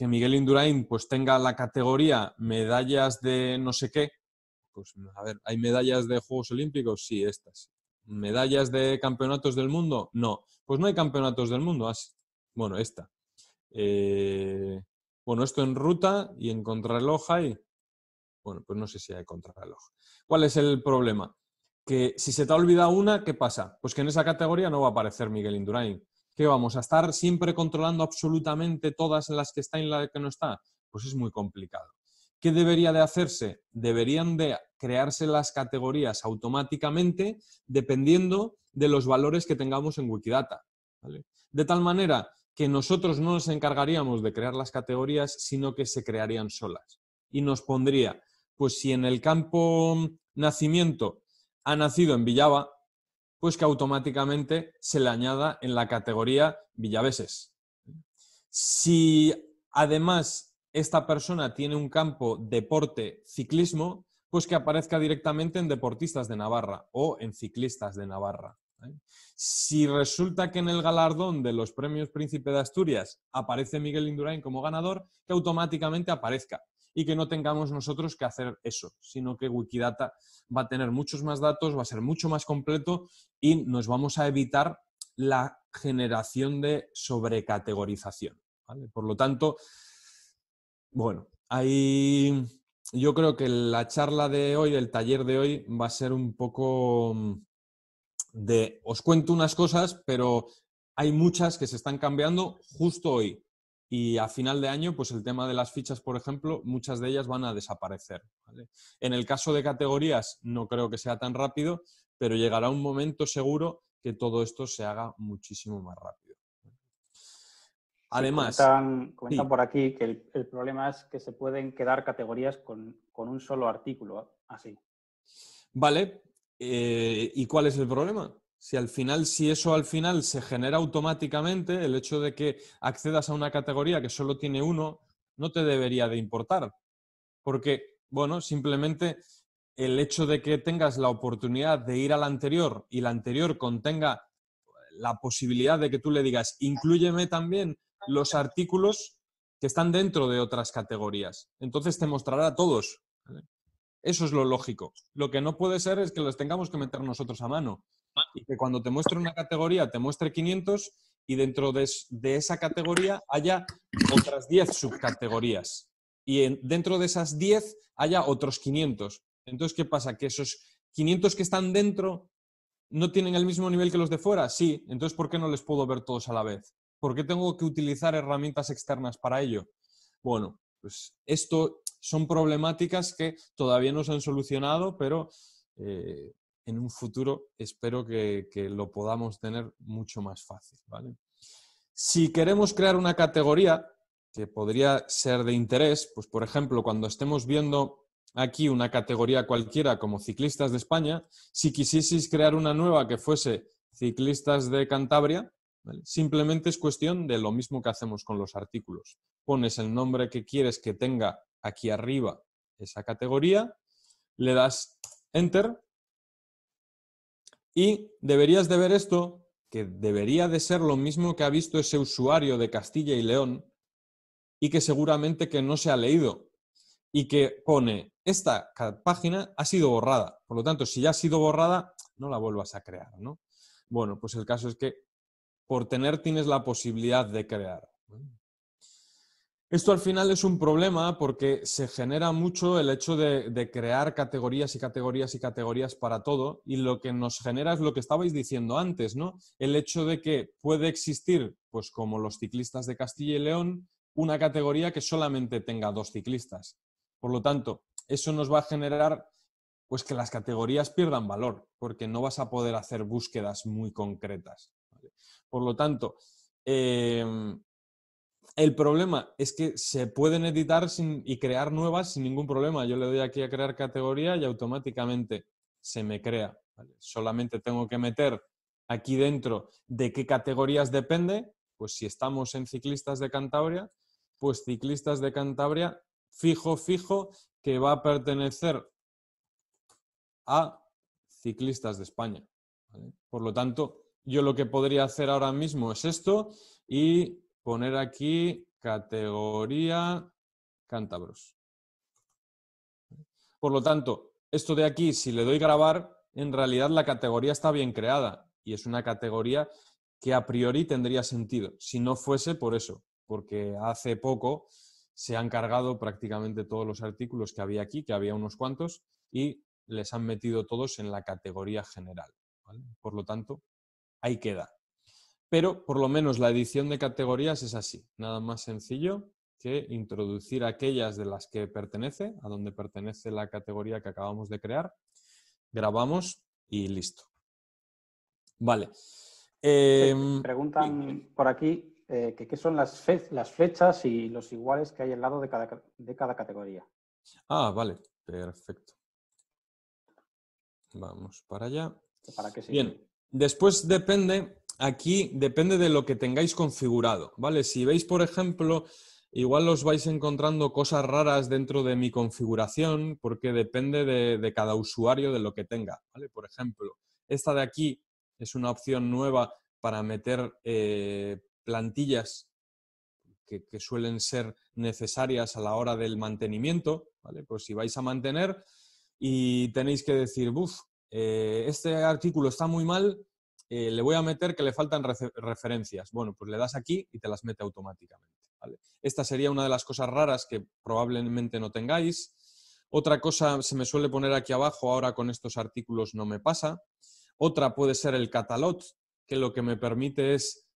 Miguel Indurain pues tenga la categoría medallas de no sé qué. Pues a ver, ¿hay medallas de Juegos Olímpicos? Sí, estas. ¿Medallas de campeonatos del mundo? No. Pues no hay campeonatos del mundo. Así. Bueno, esta. Eh, bueno, esto en ruta y en contrarreloj hay. Bueno, pues no sé si hay contrarreloj. ¿Cuál es el problema? que si se te ha olvidado una, ¿qué pasa? Pues que en esa categoría no va a aparecer Miguel Indurain. ¿Qué vamos a estar siempre controlando absolutamente todas las que está y la que no está? Pues es muy complicado. ¿Qué debería de hacerse? Deberían de crearse las categorías automáticamente dependiendo de los valores que tengamos en Wikidata. De tal manera que nosotros no nos encargaríamos de crear las categorías, sino que se crearían solas. Y nos pondría, pues si en el campo nacimiento ha nacido en Villava, pues que automáticamente se le añada en la categoría villaveses. Si además esta persona tiene un campo deporte ciclismo, pues que aparezca directamente en deportistas de Navarra o en ciclistas de Navarra. ¿eh? Si resulta que en el galardón de los premios Príncipe de Asturias aparece Miguel Indurain como ganador, que automáticamente aparezca y que no tengamos nosotros que hacer eso, sino que Wikidata va a tener muchos más datos, va a ser mucho más completo y nos vamos a evitar la generación de sobrecategorización. Por lo tanto, bueno, ahí yo creo que la charla de hoy, el taller de hoy, va a ser un poco mm, de os cuento unas cosas, pero hay muchas que se están cambiando justo hoy. Y a final de año, pues el tema de las fichas, por ejemplo, muchas de ellas van a desaparecer. En el caso de categorías, no creo que sea tan rápido, pero llegará un momento seguro que todo esto se haga muchísimo más rápido. Además. comentan, por aquí que el, problema es que se pueden quedar categorías con, un solo artículo, ¿eh? así. Vale. Eh, ¿Y cuál es el problema? si al final, si eso al final se genera automáticamente, el hecho de que accedas a una categoría que solo tiene uno, no te debería de importar. Porque, bueno, simplemente el hecho de que tengas la oportunidad de ir a la anterior y la anterior contenga la posibilidad de que tú le digas, incluyeme también los artículos que están dentro de otras categorías. Entonces te mostrará a todos. Eso es lo lógico. Lo que no puede ser es que los tengamos que meter nosotros a mano y que cuando te muestre una categoría te muestre 500 y dentro de, esa categoría haya otras 10 subcategorías y dentro de esas 10 haya otros 500. Entonces, ¿qué pasa? Que esos 500 que están dentro no tienen el mismo nivel que los de fuera. Sí, entonces, ¿por qué no les puedo ver todos a la vez? ¿Por qué tengo que utilizar herramientas externas para ello? Bueno, pues esto son problemáticas que todavía no se han solucionado, pero eh, en un futuro espero que, lo podamos tener mucho más fácil. ¿vale? Si queremos crear una categoría que podría ser de interés, pues por ejemplo, cuando estemos viendo aquí una categoría cualquiera como ciclistas de España, si quisieseis crear una nueva que fuese ciclistas de Cantabria, simplemente es cuestión de lo mismo que hacemos con los artículos. Pones el nombre que quieres que tenga aquí arriba esa categoría, le das enter y deberías de ver esto, que debería de ser lo mismo que ha visto ese usuario de Castilla y León y que seguramente que no se ha leído y que pone, esta página ha sido borrada. Por lo tanto, si ya ha sido borrada, no la vuelvas a crear, ¿no? Bueno, pues el caso es que por tener tienes la posibilidad de crear. Esto al final es un problema porque se genera mucho el hecho de, crear categorías y categorías y categorías para todo y lo que nos genera es lo que estabais diciendo antes, ¿no? El hecho de que puede existir, pues como los ciclistas de Castilla y León, una categoría que solamente tenga dos ciclistas. Por lo tanto, eso nos va a generar pues que las categorías pierdan valor porque no vas a poder hacer búsquedas muy concretas. Por lo tanto, eh, el problema es que se pueden editar y crear nuevas sin ningún problema. Yo le doy aquí a crear categoría y automáticamente se me crea. Solamente tengo que meter aquí dentro de qué categorías depende. Pues si estamos en ciclistas de Cantabria, pues ciclistas de Cantabria, fijo, fijo, que va a pertenecer a ciclistas de España. Por lo tanto, yo lo que podría hacer ahora mismo es esto y poner aquí categoría cántabros. Por lo tanto, esto de aquí, si le doy grabar, en realidad la categoría está bien creada y es una categoría que a priori tendría sentido, si no fuese por eso, porque hace poco se han cargado prácticamente todos los artículos que había aquí, que había unos cuantos, y les han metido todos en la categoría general. Por lo tanto, ahí queda pero por lo menos la edición de categorías es así, nada más sencillo que introducir aquellas de las que pertenece, a donde pertenece la categoría que acabamos de crear, grabamos y listo. Vale. Em, preguntan por aquí eh, qué son las, flechas y los iguales que hay al lado de cada, categoría. Ah, vale, perfecto. Vamos para allá. ¿Para qué Bien, después depende aquí depende de lo que tengáis configurado, ¿vale? Si veis, por ejemplo, igual os vais encontrando cosas raras dentro de mi configuración, porque depende de, cada usuario de lo que tenga, ¿vale? Por ejemplo, esta de aquí es una opción nueva para meter eh, plantillas que, suelen ser necesarias a la hora del mantenimiento, ¿vale? Pues si vais a mantener y tenéis que decir, buf, eh, este artículo está muy mal, eh, le voy a meter que le faltan referencias. Bueno, pues le das aquí y te las mete automáticamente. Esta sería una de las cosas raras que probablemente no tengáis. Otra cosa se me suele poner aquí abajo, ahora con estos artículos no me pasa. Otra puede ser el catalot, que lo que me permite es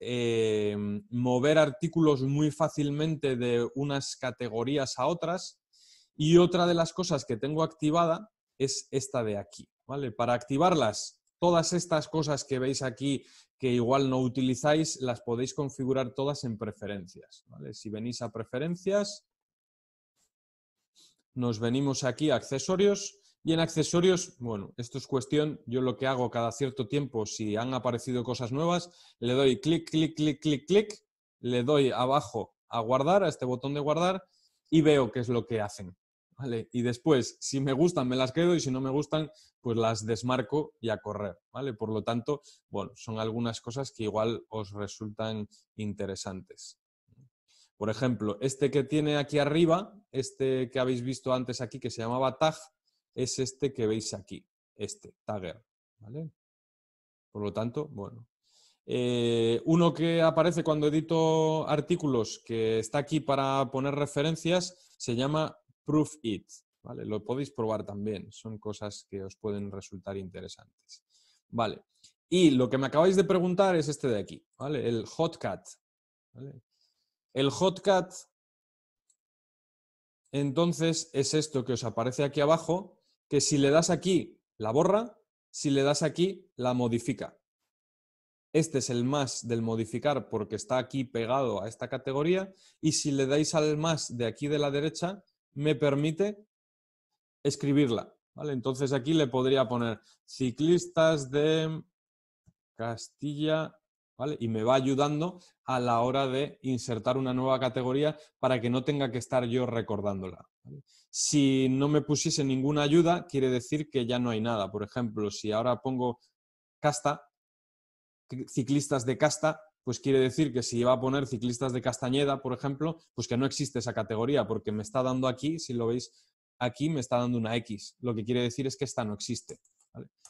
eh, mover artículos muy fácilmente de unas categorías a otras. Y otra de las cosas que tengo activada es esta de aquí. ¿vale? Para activarlas todas estas cosas que veis aquí que igual no utilizáis, las podéis configurar todas en preferencias. Si venís a preferencias, nos venimos aquí a accesorios y en accesorios, bueno, esto es cuestión, yo lo que hago cada cierto tiempo, si han aparecido cosas nuevas, le doy clic, clic, clic, clic, clic, le doy abajo a guardar, a este botón de guardar, y veo qué es lo que hacen. Y después, si me gustan, me las quedo y si no me gustan, pues las desmarco y a correr, ¿vale? Por lo tanto, bueno, son algunas cosas que igual os resultan interesantes. Por ejemplo, este que tiene aquí arriba, este que habéis visto antes aquí que se llamaba tag, es este que veis aquí, este, tagger, ¿vale? Por lo tanto, bueno. Eh, uno que aparece cuando edito artículos, que está aquí para poner referencias, se llama Proof It. ¿vale? Lo podéis probar también, son cosas que os pueden resultar interesantes. Vale. Y lo que me acabáis de preguntar es este de aquí, ¿vale? El Hotcat. El Hotcat, entonces, es esto que os aparece aquí abajo, que si le das aquí, la borra, si le das aquí, la modifica. Este es el más del modificar porque está aquí pegado a esta categoría y si le dais al más de aquí de la derecha, me permite escribirla. ¿vale? Entonces aquí le podría poner ciclistas de Castilla, ¿vale? Y me va ayudando a la hora de insertar una nueva categoría para que no tenga que estar yo recordándola. Si no me pusiese ninguna ayuda, quiere decir que ya no hay nada. Por ejemplo, si ahora pongo casta, ciclistas de casta, pues quiere decir que si iba a poner ciclistas de Castañeda, por ejemplo, pues que no existe esa categoría, porque me está dando aquí, si lo veis aquí, me está dando una X. Lo que quiere decir es que esta no existe.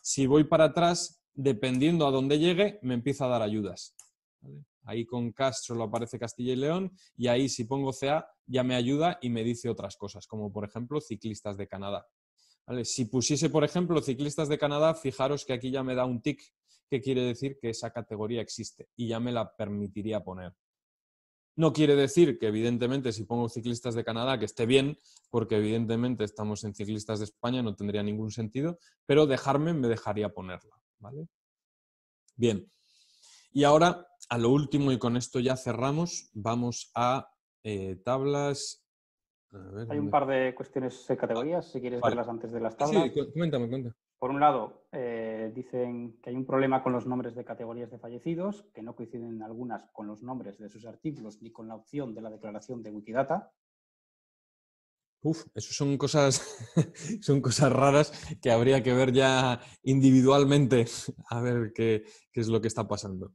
Si voy para atrás, dependiendo a dónde llegue, me empieza a dar ayudas. Ahí con Castro lo aparece Castilla y León, y ahí si pongo CA ya me ayuda y me dice otras cosas, como por ejemplo ciclistas de Canadá. Si pusiese, por ejemplo, ciclistas de Canadá, fijaros que aquí ya me da un tick que quiere decir que esa categoría existe y ya me la permitiría poner. No quiere decir que, evidentemente, si pongo ciclistas de Canadá, que esté bien, porque evidentemente estamos en ciclistas de España, no tendría ningún sentido, pero dejarme me dejaría ponerla. ¿vale? Bien. Y ahora, a lo último, y con esto ya cerramos, vamos a eh, tablas. Hay un par de cuestiones de categorías, si quieres verlas antes de las tablas. Sí, cuéntame, cuéntame. Por un lado, eh, dicen que hay un problema con los nombres de categorías de fallecidos, que no coinciden algunas con los nombres de sus artículos ni con la opción de la declaración de Wikidata. Uf, eso son cosas, son cosas raras que habría que ver ya individualmente a ver qué, qué es lo que está pasando.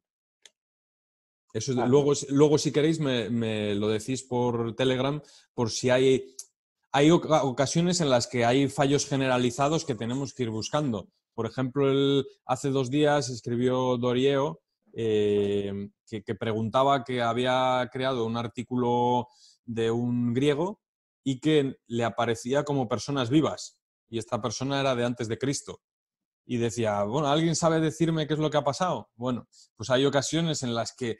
luego, luego, si queréis, me, lo decís por Telegram, por si hay hay ocasiones en las que hay fallos generalizados que tenemos que ir buscando. Por ejemplo, hace dos días escribió Dorieo eh, que, que, preguntaba que había creado un artículo de un griego y que le aparecía como personas vivas. Y esta persona era de antes de Cristo. Y decía, bueno, ¿alguien sabe decirme qué es lo que ha pasado? Bueno, pues hay ocasiones en las que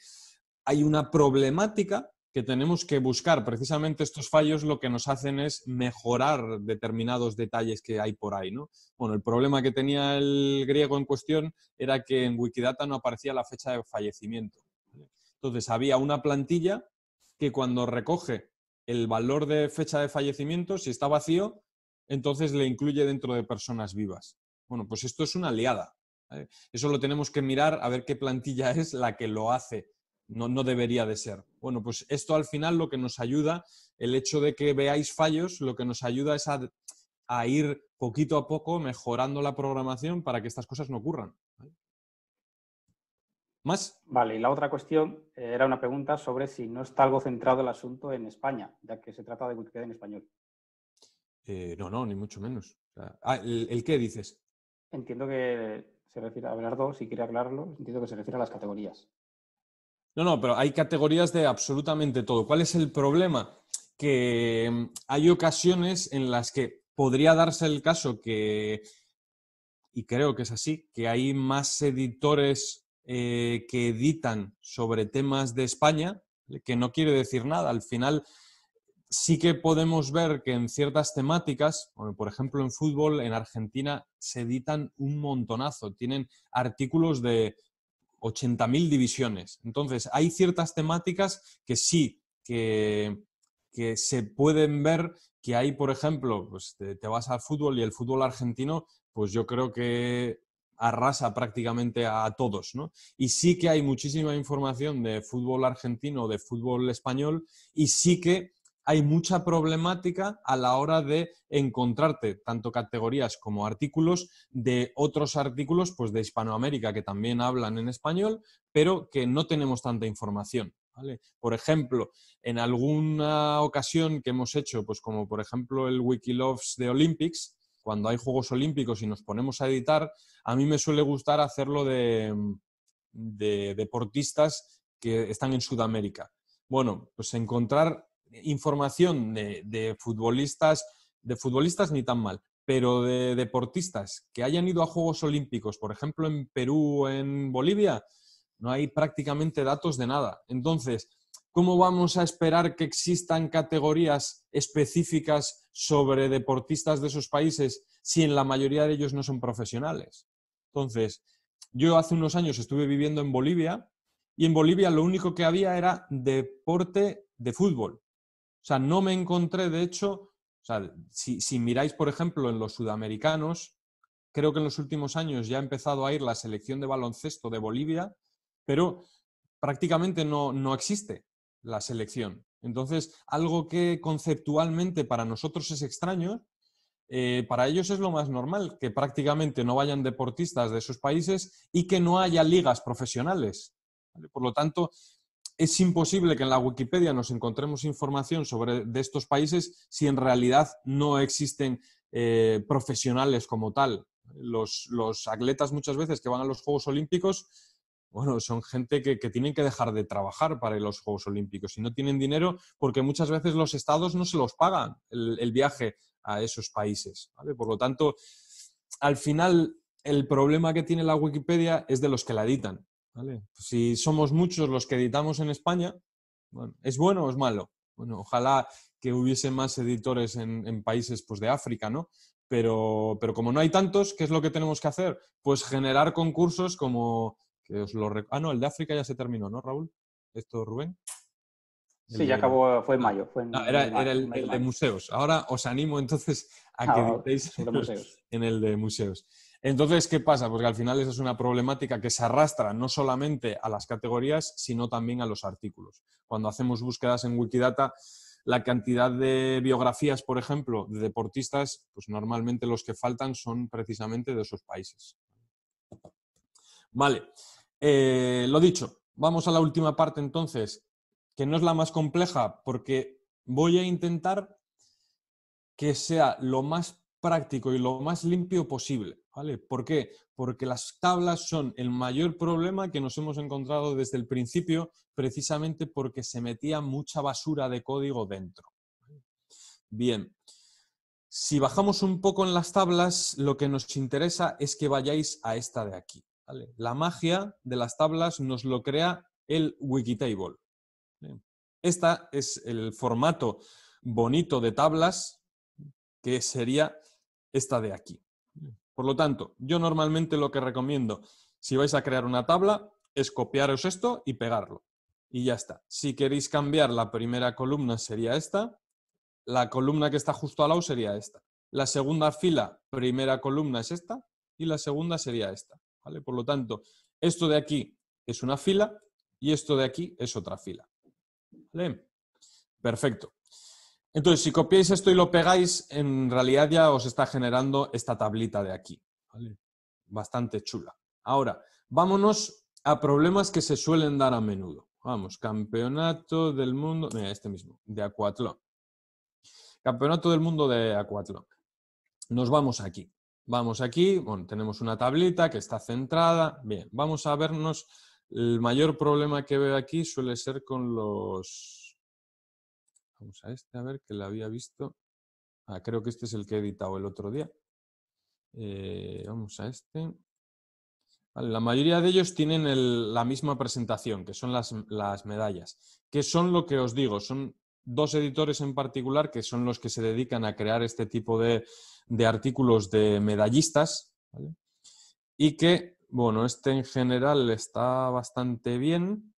hay una problemática que tenemos que buscar. Precisamente estos fallos lo que nos hacen es mejorar determinados detalles que hay por ahí, Bueno, el problema que tenía el griego en cuestión era que en Wikidata no aparecía la fecha de fallecimiento. Entonces, había una plantilla que cuando recoge el valor de fecha de fallecimiento, si está vacío, entonces le incluye dentro de personas vivas. Bueno, pues esto es una aliada. Eso lo tenemos que mirar a ver qué plantilla es la que lo hace no, debería de ser. Bueno, pues esto al final lo que nos ayuda, el hecho de que veáis fallos, lo que nos ayuda es a, ir poquito a poco mejorando la programación para que estas cosas no ocurran. ¿Más? Vale, y la otra cuestión eh, era una pregunta sobre si no está algo centrado el asunto en España, ya que se trata de Wikipedia en español. Eh, no, no, ni mucho menos. Ah, ¿el, qué dices? Entiendo que se refiere a Bernardo, si quiere aclararlo, entiendo que se refiere a las categorías. No, no, pero hay categorías de absolutamente todo. ¿Cuál es el problema? Que mm, hay ocasiones en las que podría darse el caso que, y creo que es así, que hay más editores eh, que editan sobre temas de España, que no quiere decir nada. Al final sí que podemos ver que en ciertas temáticas, por ejemplo en fútbol, en Argentina se editan un montonazo, tienen artículos de 80.000 divisiones. Entonces, hay ciertas temáticas que sí, que, se pueden ver que hay, por ejemplo, pues te, vas al fútbol y el fútbol argentino, pues yo creo que arrasa prácticamente a, todos, ¿no? Y sí que hay muchísima información de fútbol argentino, de fútbol español, y sí que hay mucha problemática a la hora de encontrarte tanto categorías como artículos de otros artículos pues de Hispanoamérica que también hablan en español, pero que no tenemos tanta información. Por ejemplo, en alguna ocasión que hemos hecho, pues como por ejemplo el Loves de Olympics, cuando hay Juegos Olímpicos y nos ponemos a editar, a mí me suele gustar hacerlo de, de deportistas que están en Sudamérica. Bueno, pues encontrar información de, futbolistas, de futbolistas ni tan mal, pero de deportistas que hayan ido a Juegos Olímpicos, por ejemplo, en Perú o en Bolivia, no hay prácticamente datos de nada. Entonces, ¿cómo vamos a esperar que existan categorías específicas sobre deportistas de esos países si en la mayoría de ellos no son profesionales? Entonces, yo hace unos años estuve viviendo en Bolivia y en Bolivia lo único que había era deporte de fútbol. O sea, no me encontré, de hecho, si, miráis, por ejemplo, en los sudamericanos, creo que en los últimos años ya ha empezado a ir la selección de baloncesto de Bolivia, pero prácticamente no, no existe la selección. Entonces, algo que conceptualmente para nosotros es extraño, eh, para ellos es lo más normal, que prácticamente no vayan deportistas de esos países y que no haya ligas profesionales. Por lo tanto, es imposible que en la Wikipedia nos encontremos información sobre de estos países si en realidad no existen eh, profesionales como tal. Los, atletas muchas veces que van a los Juegos Olímpicos, bueno, son gente que, tienen que dejar de trabajar para los Juegos Olímpicos y no tienen dinero porque muchas veces los estados no se los pagan el, viaje a esos países. Por lo tanto, al final, el problema que tiene la Wikipedia es de los que la editan. Pues si somos muchos los que editamos en España, bueno, ¿es bueno o es malo? Bueno, ojalá que hubiese más editores en, países pues, de África, ¿no? Pero, como no hay tantos, ¿qué es lo que tenemos que hacer? Pues generar concursos como... Que os Ah, no, el de África ya se terminó, ¿no, Raúl? ¿Esto, Rubén? sí, ya acabó, fue en ah, mayo. Fue no, era, el, de museos. Ahora os animo entonces a ah, que editéis en el de museos. Entonces, ¿qué pasa? Porque al final esa es una problemática que se arrastra no solamente a las categorías, sino también a los artículos. Cuando hacemos búsquedas en Wikidata, la cantidad de biografías, por ejemplo, de deportistas, pues normalmente los que faltan son precisamente de esos países. Vale, eh, lo dicho, vamos a la última parte entonces, que no es la más compleja, porque voy a intentar que sea lo más práctico y lo más limpio posible. ¿Vale? ¿Por qué? Porque las tablas son el mayor problema que nos hemos encontrado desde el principio, precisamente porque se metía mucha basura de código dentro. Bien, si bajamos un poco en las tablas, lo que nos interesa es que vayáis a esta de aquí. La magia de las tablas nos lo crea el Wikitable. Este es el formato bonito de tablas que sería esta de aquí. Por lo tanto, yo normalmente lo que recomiendo, si vais a crear una tabla, es copiaros esto y pegarlo. Y ya está. Si queréis cambiar la primera columna sería esta, la columna que está justo al lado sería esta. La segunda fila, primera columna es esta y la segunda sería esta. ¿vale? Por lo tanto, esto de aquí es una fila y esto de aquí es otra fila. Perfecto. Entonces, si copiáis esto y lo pegáis, en realidad ya os está generando esta tablita de aquí. Bastante chula. Ahora, vámonos a problemas que se suelen dar a menudo. Vamos, campeonato del mundo, mira, este mismo, de acuatlón. Campeonato del mundo de acuatlón. Nos vamos aquí. Vamos aquí, bueno, tenemos una tablita que está centrada. Bien, vamos a vernos. El mayor problema que veo aquí suele ser con los Vamos a este, a ver, que la había visto. Ah, creo que este es el que he editado el otro día. Eh, vamos a este. la mayoría de ellos tienen la misma presentación, que son las, medallas, que son lo que os digo, son dos editores en particular que son los que se dedican a crear este tipo de, artículos de medallistas y que, bueno, este en general está bastante bien.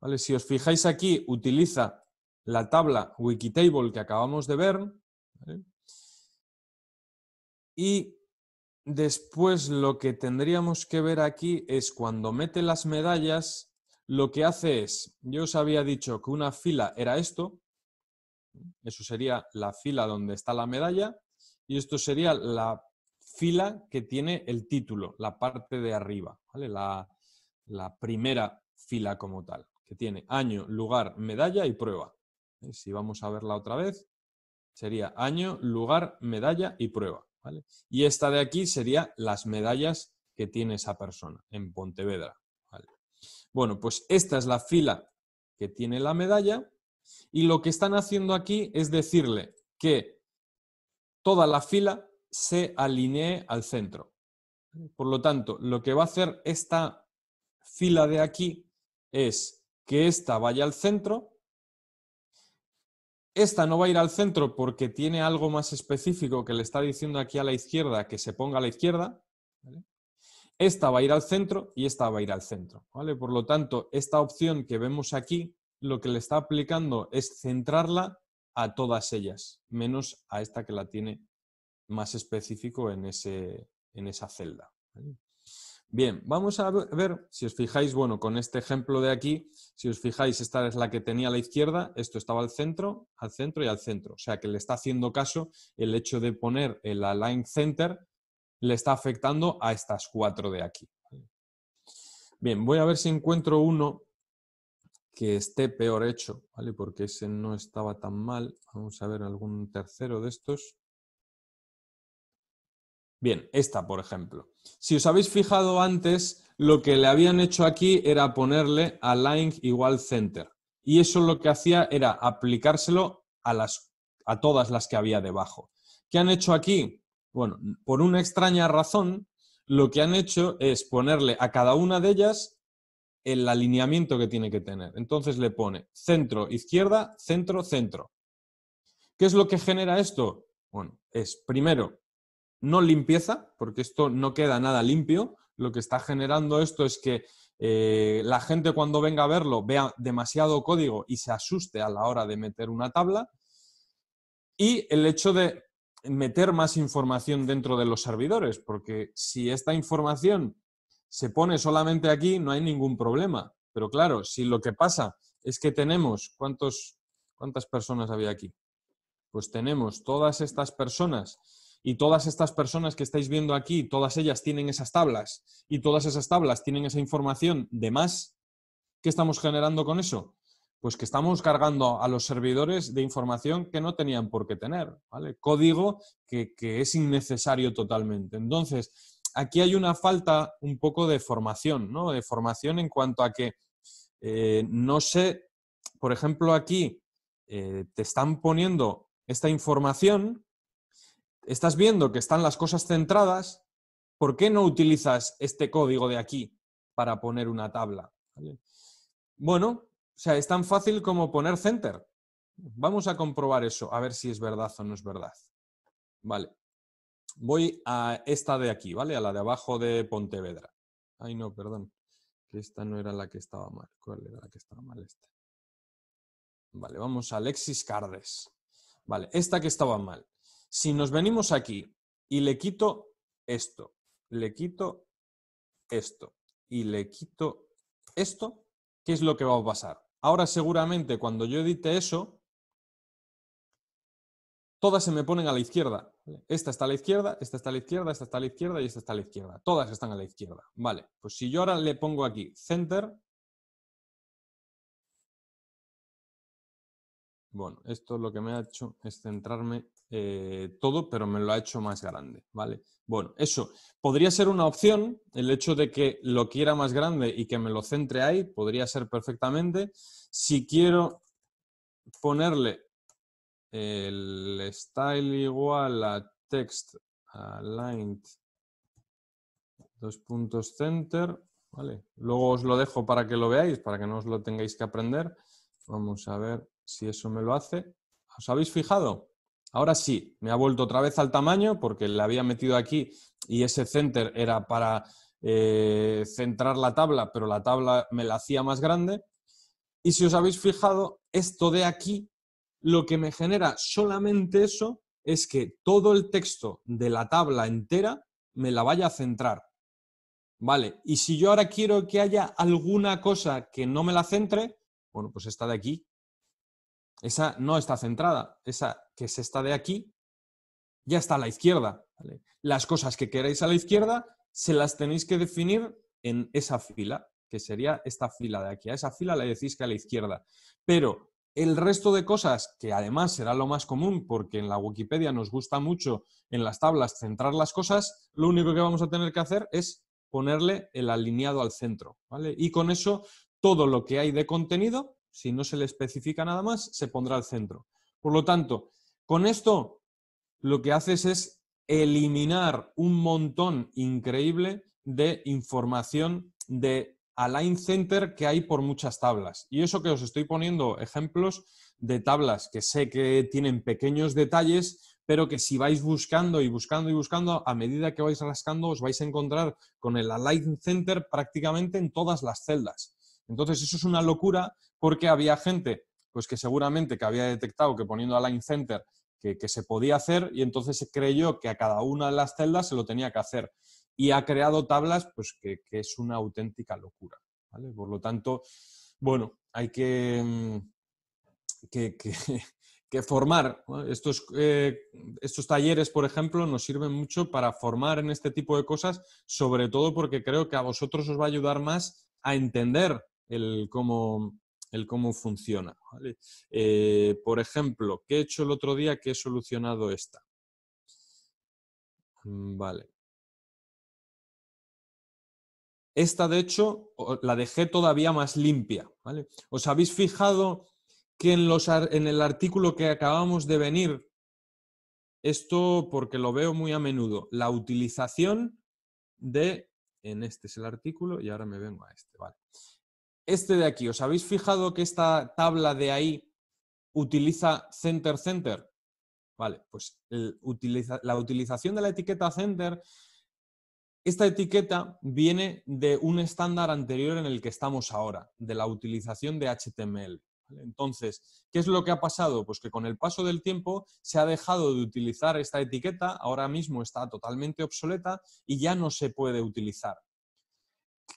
¿vale? Si os fijáis aquí, utiliza la tabla Wikitable que acabamos de ver. Y después lo que tendríamos que ver aquí es cuando mete las medallas, lo que hace es, yo os había dicho que una fila era esto, eso sería la fila donde está la medalla, y esto sería la fila que tiene el título, la parte de arriba, la primera fila como tal, que tiene año, lugar, medalla y prueba. Eh, si vamos a verla otra vez, sería año, lugar, medalla y prueba. Y esta de aquí sería las medallas que tiene esa persona en Pontevedra. Bueno, pues esta es la fila que tiene la medalla y lo que están haciendo aquí es decirle que toda la fila se alinee al centro. Por lo tanto, lo que va a hacer esta fila de aquí es que esta vaya al centro esta no va a ir al centro porque tiene algo más específico que le está diciendo aquí a la izquierda que se ponga a la izquierda. Esta va a ir al centro y esta va a ir al centro. ¿vale? Por lo tanto, esta opción que vemos aquí, lo que le está aplicando es centrarla a todas ellas, menos a esta que la tiene más específico en, ese, en esa celda. Bien, vamos a ver si os fijáis, bueno, con este ejemplo de aquí, si os fijáis, esta es la que tenía a la izquierda, esto estaba al centro, al centro y al centro. O sea que le está haciendo caso el hecho de poner el align center, le está afectando a estas cuatro de aquí. Bien, voy a ver si encuentro uno que esté peor hecho, ¿vale? Porque ese no estaba tan mal. Vamos a ver algún tercero de estos. Bien, esta, por ejemplo. Si os habéis fijado antes, lo que le habían hecho aquí era ponerle align igual center. Y eso lo que hacía era aplicárselo a, a todas las que había debajo. ¿Qué han hecho aquí? Bueno, por una extraña razón, lo que han hecho es ponerle a cada una de ellas el alineamiento que tiene que tener. Entonces le pone centro, izquierda, centro, centro. ¿Qué es lo que genera esto? Bueno, es primero no limpieza, porque esto no queda nada limpio. Lo que está generando esto es que eh, la gente cuando venga a verlo vea demasiado código y se asuste a la hora de meter una tabla. Y el hecho de meter más información dentro de los servidores, porque si esta información se pone solamente aquí, no hay ningún problema. Pero claro, si lo que pasa es que tenemos, ¿cuántos, ¿cuántas personas había aquí? Pues tenemos todas estas personas y todas estas personas que estáis viendo aquí, todas ellas tienen esas tablas y todas esas tablas tienen esa información de más, ¿qué estamos generando con eso? Pues que estamos cargando a los servidores de información que no tenían por qué tener, ¿vale? Código que, es innecesario totalmente. Entonces, aquí hay una falta un poco de formación, ¿no? De formación en cuanto a que eh, no sé, por ejemplo, aquí eh, te están poniendo esta información estás viendo que están las cosas centradas, ¿por qué no utilizas este código de aquí para poner una tabla? Bueno, o sea, es tan fácil como poner center. Vamos a comprobar eso, a ver si es verdad o no es verdad. Vale. Voy a esta de aquí, ¿vale? A la de abajo de Pontevedra. Ay, no, perdón. Que esta no era la que estaba mal. ¿Cuál era la que estaba mal? Esta. Vale, vamos a Alexis Cardes. Vale, esta que estaba mal. Si nos venimos aquí y le quito esto, le quito esto y le quito esto, ¿qué es lo que va a pasar? Ahora seguramente cuando yo edite eso, todas se me ponen a la izquierda. Esta está a la izquierda, esta está a la izquierda, esta está a la izquierda y esta está a la izquierda. Todas están a la izquierda. Vale, pues si yo ahora le pongo aquí Center, bueno, esto lo que me ha hecho es centrarme eh, todo, pero me lo ha hecho más grande, ¿vale? Bueno, eso podría ser una opción, el hecho de que lo quiera más grande y que me lo centre ahí, podría ser perfectamente. Si quiero ponerle el style igual a text aligned dos puntos center, ¿vale? Luego os lo dejo para que lo veáis, para que no os lo tengáis que aprender. Vamos a ver si eso me lo hace. ¿Os habéis fijado? Ahora sí, me ha vuelto otra vez al tamaño porque le había metido aquí y ese center era para eh, centrar la tabla, pero la tabla me la hacía más grande. Y si os habéis fijado, esto de aquí, lo que me genera solamente eso es que todo el texto de la tabla entera me la vaya a centrar. Vale, y si yo ahora quiero que haya alguna cosa que no me la centre, bueno, pues esta de aquí, esa no está centrada, esa que es esta de aquí, ya está a la izquierda. Las cosas que queráis a la izquierda se las tenéis que definir en esa fila, que sería esta fila de aquí. A esa fila le decís que a la izquierda. Pero el resto de cosas, que además será lo más común, porque en la Wikipedia nos gusta mucho en las tablas centrar las cosas, lo único que vamos a tener que hacer es ponerle el alineado al centro. ¿vale? Y con eso, todo lo que hay de contenido, si no se le especifica nada más, se pondrá al centro. Por lo tanto, con esto, lo que haces es eliminar un montón increíble de información de Align Center que hay por muchas tablas. Y eso que os estoy poniendo ejemplos de tablas que sé que tienen pequeños detalles, pero que si vais buscando y buscando y buscando, a medida que vais rascando, os vais a encontrar con el Align Center prácticamente en todas las celdas. Entonces, eso es una locura porque había gente pues que seguramente que había detectado que poniendo line Center que, se podía hacer y entonces se creyó que a cada una de las celdas se lo tenía que hacer. Y ha creado tablas pues que, es una auténtica locura. Por lo tanto, bueno, hay que, mm, que, que formar. Estos, eh, estos talleres, por ejemplo, nos sirven mucho para formar en este tipo de cosas, sobre todo porque creo que a vosotros os va a ayudar más a entender el cómo, el cómo funciona. ¿vale? Eh, por ejemplo, ¿qué he hecho el otro día que he solucionado esta? Mm, vale. Esta, de hecho, la dejé todavía más limpia. ¿vale? ¿Os habéis fijado que en, en el artículo que acabamos de venir, esto porque lo veo muy a menudo, la utilización de, en este es el artículo y ahora me vengo a este, ¿vale? este de aquí, ¿os habéis fijado que esta tabla de ahí utiliza center center? Vale, pues utiliza, la utilización de la etiqueta center, esta etiqueta viene de un estándar anterior en el que estamos ahora, de la utilización de HTML. Entonces, ¿qué es lo que ha pasado? Pues que con el paso del tiempo se ha dejado de utilizar esta etiqueta, ahora mismo está totalmente obsoleta y ya no se puede utilizar.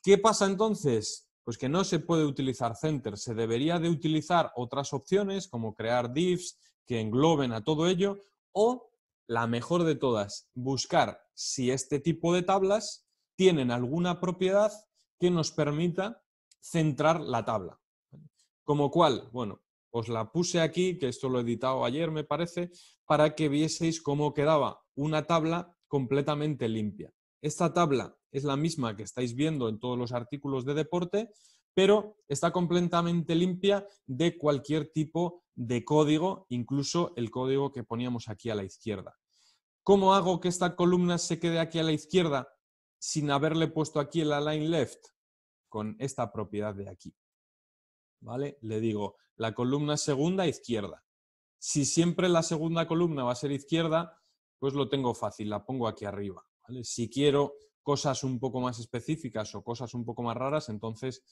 ¿Qué pasa entonces? pues que no se puede utilizar Center, se debería de utilizar otras opciones como crear divs que engloben a todo ello o la mejor de todas, buscar si este tipo de tablas tienen alguna propiedad que nos permita centrar la tabla. Como cual, bueno, os la puse aquí, que esto lo he editado ayer me parece, para que vieseis cómo quedaba una tabla completamente limpia. Esta tabla es la misma que estáis viendo en todos los artículos de deporte, pero está completamente limpia de cualquier tipo de código, incluso el código que poníamos aquí a la izquierda. ¿Cómo hago que esta columna se quede aquí a la izquierda sin haberle puesto aquí el align left? Con esta propiedad de aquí. ¿Vale? Le digo la columna segunda izquierda. Si siempre la segunda columna va a ser izquierda, pues lo tengo fácil, la pongo aquí arriba. Si quiero cosas un poco más específicas o cosas un poco más raras, entonces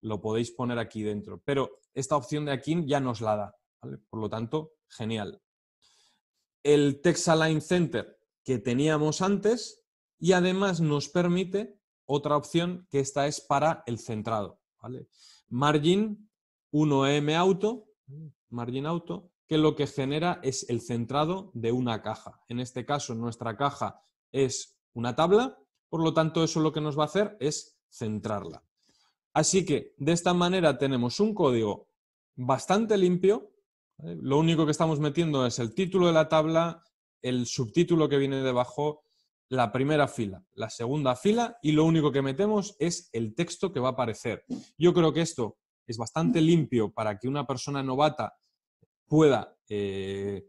lo podéis poner aquí dentro. Pero esta opción de aquí ya nos la da, Por lo tanto, genial. El Text Align Center que teníamos antes y además nos permite otra opción que esta es para el centrado, Margin 1M Auto, Margin Auto, que lo que genera es el centrado de una caja. En este caso, nuestra caja es una tabla, por lo tanto eso lo que nos va a hacer es centrarla. Así que de esta manera tenemos un código bastante limpio, lo único que estamos metiendo es el título de la tabla, el subtítulo que viene debajo, la primera fila, la segunda fila y lo único que metemos es el texto que va a aparecer. Yo creo que esto es bastante limpio para que una persona novata pueda eh,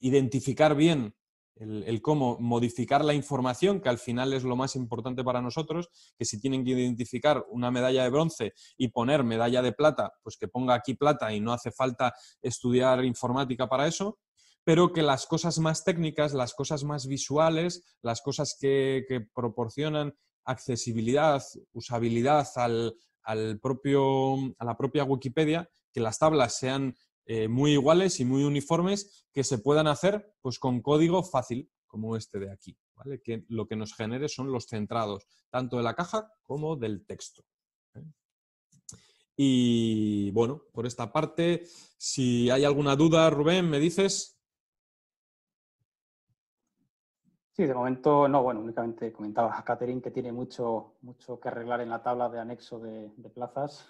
identificar bien el, cómo modificar la información, que al final es lo más importante para nosotros, que si tienen que identificar una medalla de bronce y poner medalla de plata, pues que ponga aquí plata y no hace falta estudiar informática para eso, pero que las cosas más técnicas, las cosas más visuales, las cosas que, proporcionan accesibilidad, usabilidad al, al propio, a la propia Wikipedia, que las tablas sean eh, muy iguales y muy uniformes que se puedan hacer pues, con código fácil, como este de aquí, ¿vale? que lo que nos genere son los centrados, tanto de la caja como del texto. ¿eh? Y bueno, por esta parte, si hay alguna duda, Rubén, ¿me dices? Sí, de momento no, bueno, únicamente comentaba a Catherine que tiene mucho, mucho que arreglar en la tabla de anexo de plazas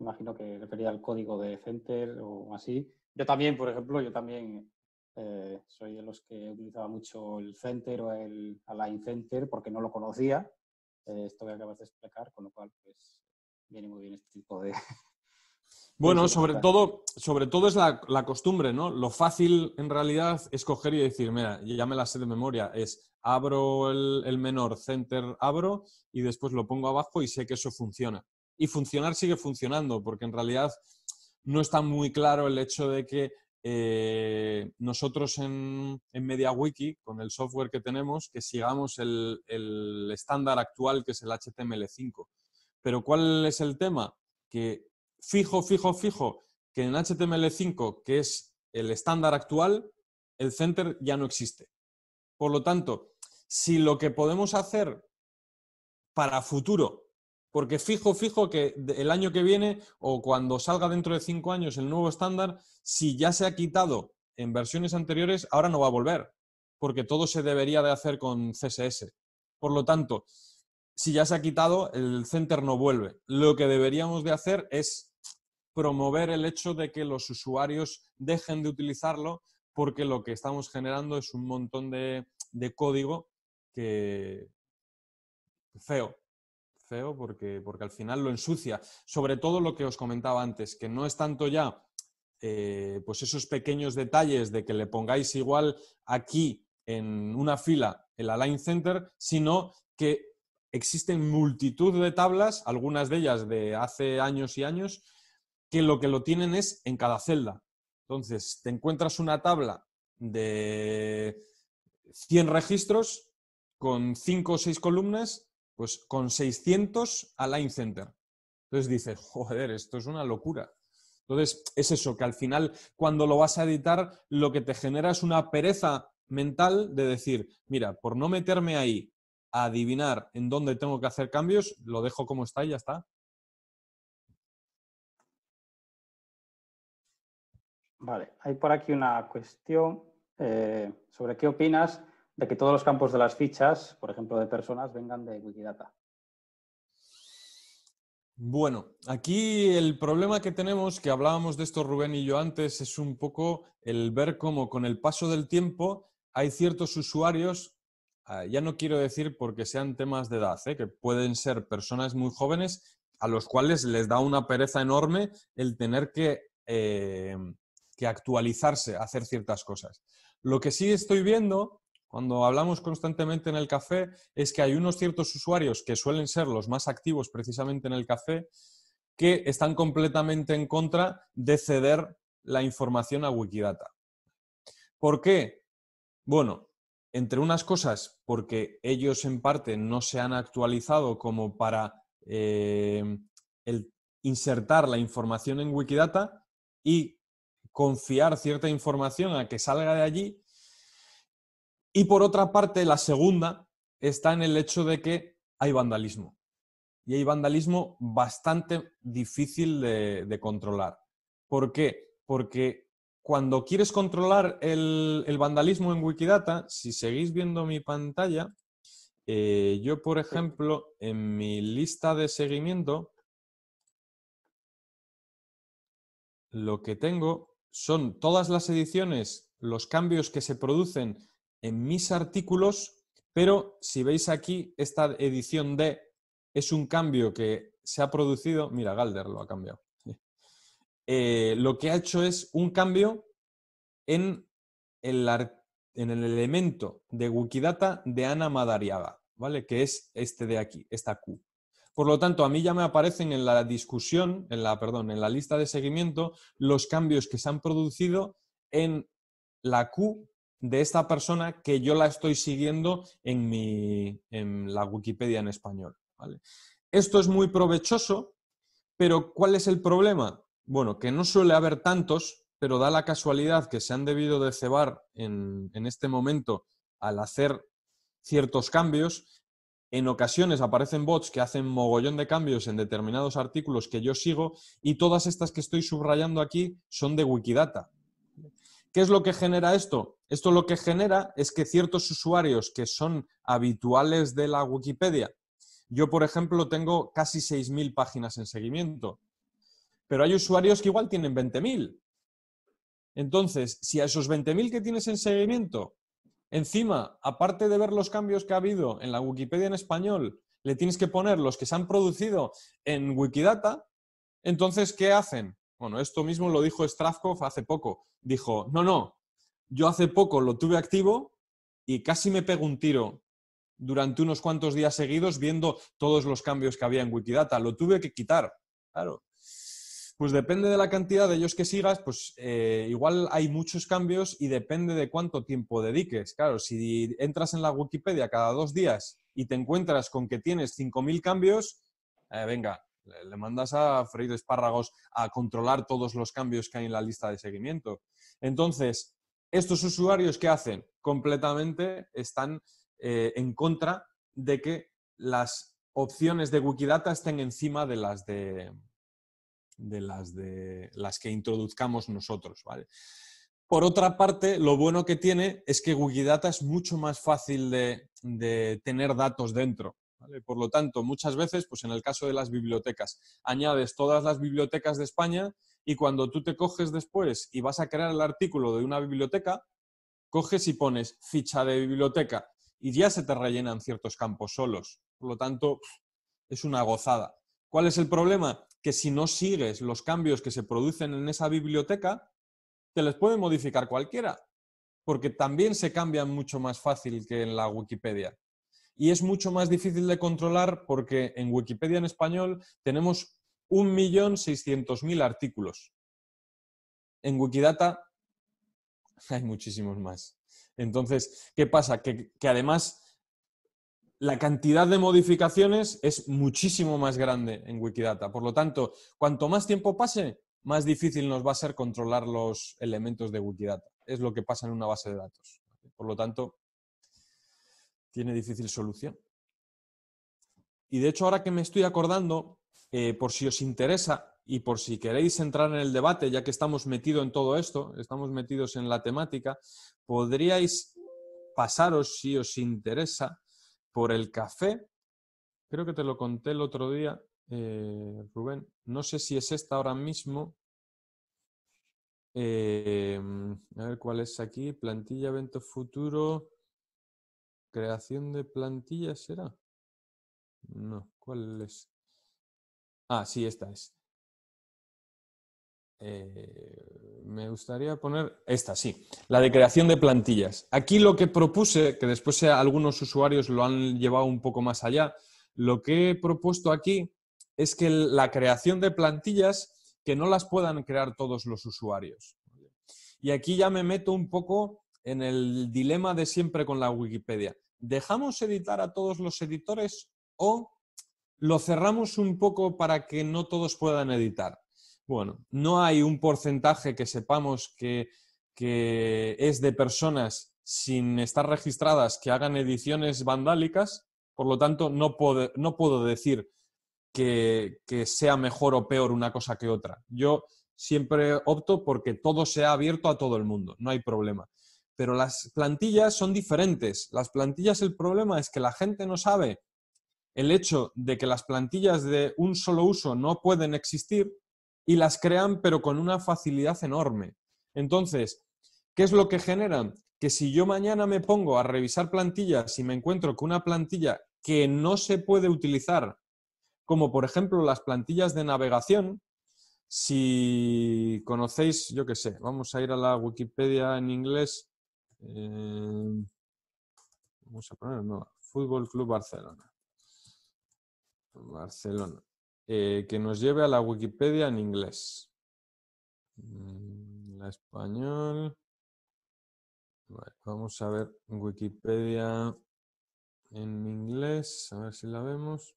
Imagino que refería al código de Center o así. Yo también, por ejemplo, yo también eh, soy de los que utilizaba mucho el Center o el Align Center porque no lo conocía. Eh, esto que acabas de explicar, con lo cual, pues, viene muy bien este tipo de... Bueno, sobre todo, sobre todo es la, costumbre, ¿no? Lo fácil en realidad es coger y decir, mira, ya me la sé de memoria, es abro el menor, center abro y después lo pongo abajo y sé que eso funciona y funcionar sigue funcionando, porque en realidad no está muy claro el hecho de que eh, nosotros en, en, MediaWiki, con el software que tenemos, que sigamos el, el estándar actual que es el HTML5. Pero ¿cuál es el tema? Que fijo, fijo, fijo, que en HTML5, que es el estándar actual, el center ya no existe. Por lo tanto, si lo que podemos hacer para futuro porque fijo, fijo que el año que viene o cuando salga dentro de cinco años el nuevo estándar, si ya se ha quitado en versiones anteriores, ahora no va a volver, porque todo se debería de hacer con CSS. Por lo tanto, si ya se ha quitado, el center no vuelve. Lo que deberíamos de hacer es promover el hecho de que los usuarios dejen de utilizarlo porque lo que estamos generando es un montón de, código que feo, feo porque, porque al final lo ensucia. Sobre todo lo que os comentaba antes, que no es tanto ya eh, pues esos pequeños detalles de que le pongáis igual aquí en una fila el Align Center, sino que existen multitud de tablas, algunas de ellas de hace años y años, que lo que lo tienen es en cada celda. Entonces, te encuentras una tabla de 100 registros con 5 o 6 columnas pues con 600 a Line Center. Entonces dices, joder, esto es una locura. Entonces, es eso, que al final, cuando lo vas a editar, lo que te genera es una pereza mental de decir, mira, por no meterme ahí a adivinar en dónde tengo que hacer cambios, lo dejo como está y ya está. Vale, hay por aquí una cuestión eh, sobre qué opinas de que todos los campos de las fichas, por ejemplo, de personas, vengan de Wikidata. Bueno, aquí el problema que tenemos, que hablábamos de esto Rubén y yo antes, es un poco el ver cómo con el paso del tiempo hay ciertos usuarios, ah, ya no quiero decir porque sean temas de edad, ¿eh? que pueden ser personas muy jóvenes a los cuales les da una pereza enorme el tener que, eh, que actualizarse, hacer ciertas cosas. Lo que sí estoy viendo cuando hablamos constantemente en el café es que hay unos ciertos usuarios que suelen ser los más activos precisamente en el café que están completamente en contra de ceder la información a Wikidata. ¿Por qué? Bueno, entre unas cosas, porque ellos en parte no se han actualizado como para eh, insertar la información en Wikidata y confiar cierta información a que salga de allí y por otra parte, la segunda está en el hecho de que hay vandalismo. Y hay vandalismo bastante difícil de, controlar. ¿Por qué? Porque cuando quieres controlar el, vandalismo en Wikidata, si seguís viendo mi pantalla, eh, yo, por ejemplo, en mi lista de seguimiento, lo que tengo son todas las ediciones, los cambios que se producen en mis artículos, pero si veis aquí, esta edición D es un cambio que se ha producido. Mira, Galder lo ha cambiado. Eh, lo que ha hecho es un cambio en el, en el elemento de Wikidata de Ana Madariaga, ¿vale? Que es este de aquí, esta Q. Por lo tanto, a mí ya me aparecen en la discusión, en la, perdón, en la lista de seguimiento, los cambios que se han producido en la Q de esta persona que yo la estoy siguiendo en, mi, en la Wikipedia en español. Esto es muy provechoso, pero ¿cuál es el problema? Bueno, que no suele haber tantos, pero da la casualidad que se han debido de cebar en, en este momento al hacer ciertos cambios. En ocasiones aparecen bots que hacen mogollón de cambios en determinados artículos que yo sigo y todas estas que estoy subrayando aquí son de Wikidata, ¿Qué es lo que genera esto? Esto lo que genera es que ciertos usuarios que son habituales de la Wikipedia, yo por ejemplo tengo casi 6.000 páginas en seguimiento, pero hay usuarios que igual tienen 20.000. Entonces, si a esos 20.000 que tienes en seguimiento, encima, aparte de ver los cambios que ha habido en la Wikipedia en español, le tienes que poner los que se han producido en Wikidata, entonces, ¿qué hacen? Bueno, esto mismo lo dijo Stravkov hace poco. Dijo, no, no, yo hace poco lo tuve activo y casi me pego un tiro durante unos cuantos días seguidos viendo todos los cambios que había en Wikidata. Lo tuve que quitar, claro. Pues depende de la cantidad de ellos que sigas, pues eh, igual hay muchos cambios y depende de cuánto tiempo dediques. Claro, si entras en la Wikipedia cada dos días y te encuentras con que tienes 5.000 cambios, eh, venga, le mandas a Freire Espárragos a controlar todos los cambios que hay en la lista de seguimiento. Entonces, estos usuarios, que hacen? Completamente están eh, en contra de que las opciones de Wikidata estén encima de las de, las, de las que introduzcamos nosotros. ¿vale? Por otra parte, lo bueno que tiene es que Wikidata es mucho más fácil de tener datos dentro. Por lo tanto, muchas veces, pues en el caso de las bibliotecas, añades todas las bibliotecas de España y cuando tú te coges después y vas a crear el artículo de una biblioteca, coges y pones ficha de biblioteca y ya se te rellenan ciertos campos solos. Por lo tanto, es una gozada. ¿Cuál es el problema? Que si no sigues los cambios que se producen en esa biblioteca, te los puede modificar cualquiera, porque también se cambian mucho más fácil que en la Wikipedia y es mucho más difícil de controlar porque en Wikipedia en español tenemos 1.600.000 artículos. En Wikidata hay muchísimos más. Entonces, ¿qué pasa? Que, que, además la cantidad de modificaciones es muchísimo más grande en Wikidata. Por lo tanto, cuanto más tiempo pase, más difícil nos va a ser controlar los elementos de Wikidata. Es lo que pasa en una base de datos. Por lo tanto, tiene difícil solución. Y de hecho, ahora que me estoy acordando, eh, por si os interesa y por si queréis entrar en el debate, ya que estamos metidos en todo esto, estamos metidos en la temática, podríais pasaros, si os interesa, por el café. Creo que te lo conté el otro día, eh, Rubén. No sé si es esta ahora mismo. Eh, a ver cuál es aquí. Plantilla, evento futuro creación de plantillas será. No, ¿cuál es? Ah, sí, esta es. Eh, me gustaría poner esta, sí, la de creación de plantillas. Aquí lo que propuse, que después algunos usuarios lo han llevado un poco más allá, lo que he propuesto aquí es que la creación de plantillas que no las puedan crear todos los usuarios. Y aquí ya me meto un poco en el dilema de siempre con la Wikipedia. ¿Dejamos editar a todos los editores o lo cerramos un poco para que no todos puedan editar? Bueno, no hay un porcentaje que sepamos que, es de personas sin estar registradas que hagan ediciones vandálicas, por lo tanto no puedo, decir que, que sea mejor o peor una cosa que otra. Yo siempre opto porque todo sea abierto a todo el mundo, no hay problema pero las plantillas son diferentes. Las plantillas, el problema es que la gente no sabe el hecho de que las plantillas de un solo uso no pueden existir y las crean, pero con una facilidad enorme. Entonces, ¿qué es lo que generan? Que si yo mañana me pongo a revisar plantillas y me encuentro con una plantilla que no se puede utilizar, como por ejemplo las plantillas de navegación, si conocéis, yo qué sé, vamos a ir a la Wikipedia en inglés, Em, vamos a poner, no, Fútbol Club Barcelona. Barcelona. Eh, que nos lleve a la Wikipedia en inglés. Mm, la español. vamos a ver Wikipedia en inglés, a ver si la vemos.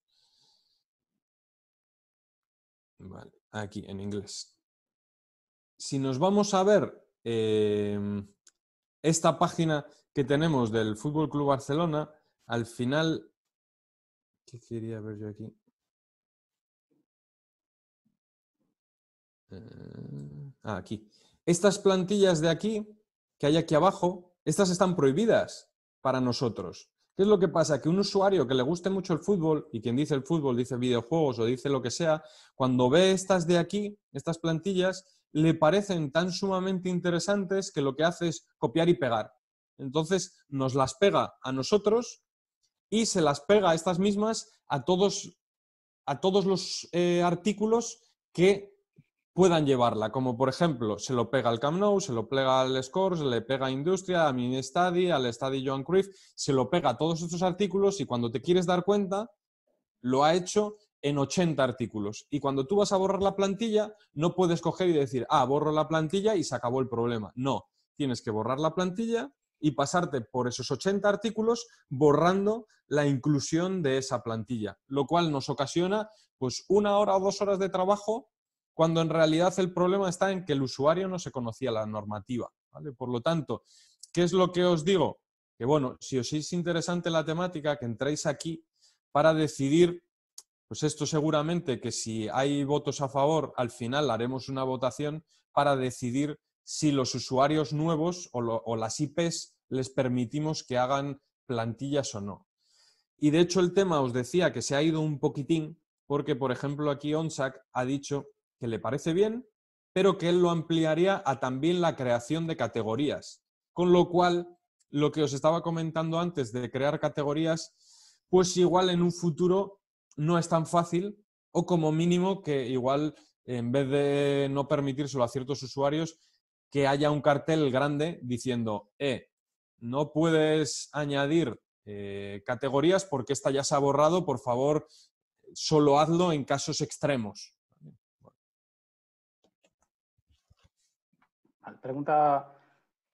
Vale, aquí, en inglés. Si nos vamos a ver em, esta página que tenemos del Fútbol Club Barcelona, al final. ¿Qué quería ver yo aquí? Eh, ah, aquí. Estas plantillas de aquí, que hay aquí abajo, estas están prohibidas para nosotros. ¿Qué es lo que pasa? Que un usuario que le guste mucho el fútbol, y quien dice el fútbol dice videojuegos o dice lo que sea, cuando ve estas de aquí, estas plantillas, le parecen tan sumamente interesantes que lo que hace es copiar y pegar. Entonces nos las pega a nosotros y se las pega a estas mismas a todos, a todos los eh, artículos que puedan llevarla, como por ejemplo se lo pega al Camp Nou, se lo pega al Score, se le pega a Industria, a Minestadi, al Estadi Joan Cruyff, se lo pega a todos estos artículos y cuando te quieres dar cuenta, lo ha hecho en 80 artículos. Y cuando tú vas a borrar la plantilla, no puedes coger y decir, ah, borro la plantilla y se acabó el problema. No, tienes que borrar la plantilla y pasarte por esos 80 artículos borrando la inclusión de esa plantilla, lo cual nos ocasiona pues una hora o dos horas de trabajo cuando en realidad el problema está en que el usuario no se conocía la normativa. Por lo tanto, ¿qué es lo que os digo? Que bueno, si os es interesante la temática, que entréis aquí para decidir pues esto seguramente que si hay votos a favor, al final haremos una votación para decidir si los usuarios nuevos o, las IPs les permitimos que hagan plantillas o no. Y de hecho el tema os decía que se ha ido un poquitín porque, por ejemplo, aquí ONSAC ha dicho que le parece bien, pero que él lo ampliaría a también la creación de categorías. Con lo cual, lo que os estaba comentando antes de crear categorías, pues igual en un futuro no es tan fácil o como mínimo que igual en vez de no permitírselo a ciertos usuarios, que haya un cartel grande diciendo, eh, no puedes añadir eh, categorías porque esta ya se ha borrado, por favor, solo hazlo en casos extremos. Pregunta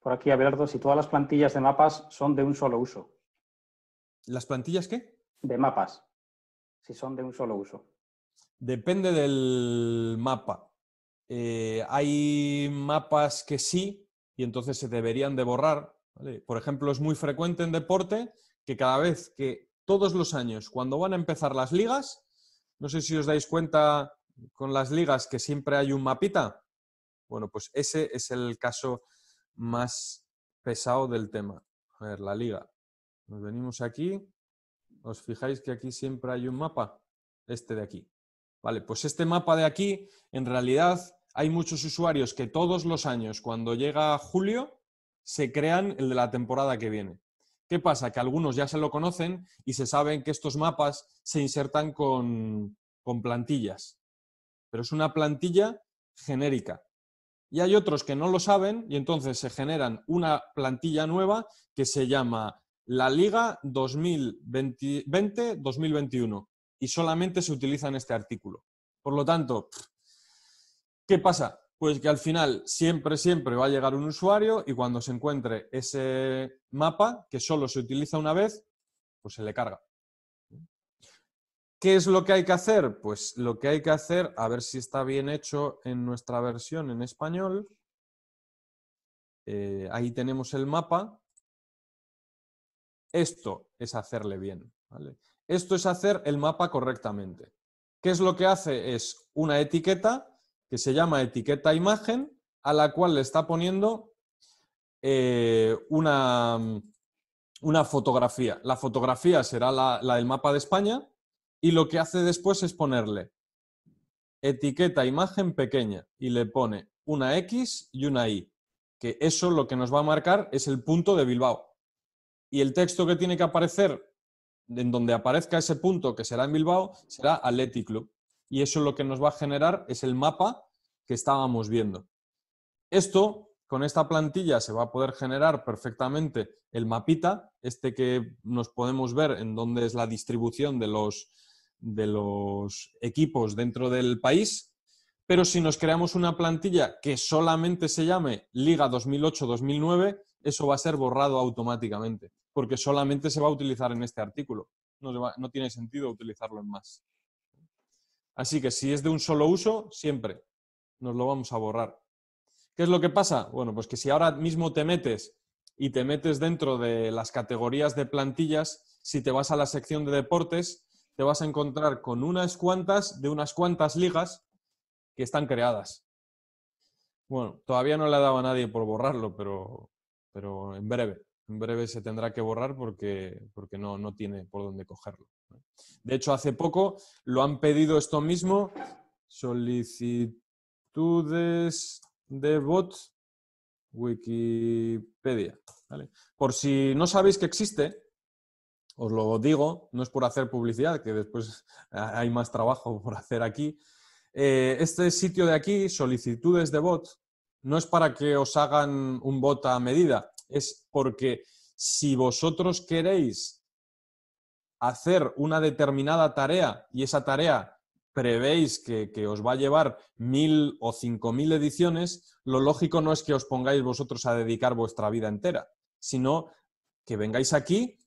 por aquí Abelardo si todas las plantillas de mapas son de un solo uso. ¿Las plantillas qué? De mapas si son de un solo uso? Depende del mapa. Eh, hay mapas que sí y entonces se deberían de borrar. Por ejemplo, es muy frecuente en deporte que cada vez que todos los años, cuando van a empezar las ligas, no sé si os dais cuenta con las ligas que siempre hay un mapita. Bueno, pues ese es el caso más pesado del tema. A ver, la liga. Nos venimos aquí os fijáis que aquí siempre hay un mapa, este de aquí. Vale, pues este mapa de aquí, en realidad hay muchos usuarios que todos los años, cuando llega julio, se crean el de la temporada que viene. ¿Qué pasa? Que algunos ya se lo conocen y se saben que estos mapas se insertan con, con plantillas, pero es una plantilla genérica. Y hay otros que no lo saben y entonces se generan una plantilla nueva que se llama la Liga 2020-2021 y solamente se utiliza en este artículo. Por lo tanto, ¿qué pasa? Pues que al final siempre, siempre va a llegar un usuario y cuando se encuentre ese mapa que solo se utiliza una vez, pues se le carga. ¿Qué es lo que hay que hacer? Pues lo que hay que hacer, a ver si está bien hecho en nuestra versión en español. Eh, ahí tenemos el mapa esto es hacerle bien. Esto es hacer el mapa correctamente. ¿Qué es lo que hace? Es una etiqueta que se llama etiqueta imagen, a la cual le está poniendo eh, una, mm, una, fotografía. La fotografía será la, la del mapa de España y lo que hace después es ponerle etiqueta imagen pequeña y le pone una X y una Y, que eso lo que nos va a marcar es el punto de Bilbao y el texto que tiene que aparecer en donde aparezca ese punto, que será en Bilbao, será Athletic Club. Y eso lo que nos va a generar es el mapa que estábamos viendo. Esto, con esta plantilla, se va a poder generar perfectamente el mapita, este que nos podemos ver en donde es la distribución de los, de los equipos dentro del país. Pero si nos creamos una plantilla que solamente se llame Liga 2008-2009, eso va a ser borrado automáticamente, porque solamente se va a utilizar en este artículo. No, tiene sentido utilizarlo en más. Así que si es de un solo uso, siempre nos lo vamos a borrar. ¿Qué es lo que pasa? Bueno, pues que si ahora mismo te metes y te metes dentro de las categorías de plantillas, si te vas a la sección de deportes, te vas a encontrar con unas cuantas de unas cuantas ligas que están creadas. Bueno, todavía no le ha dado a nadie por borrarlo, pero pero en breve, en breve se tendrá que borrar porque, porque no, tiene por dónde cogerlo. De hecho, hace poco lo han pedido esto mismo, solicitudes de bot Wikipedia. Por si no sabéis que existe, os lo digo, no es por hacer publicidad, que después hay más trabajo por hacer aquí. Eh, este sitio de aquí, solicitudes de bot, no es para que os hagan un bot a medida, es porque si vosotros queréis hacer una determinada tarea y esa tarea prevéis que, os va a llevar mil o cinco mil ediciones, lo lógico no es que os pongáis vosotros a dedicar vuestra vida entera, sino que vengáis aquí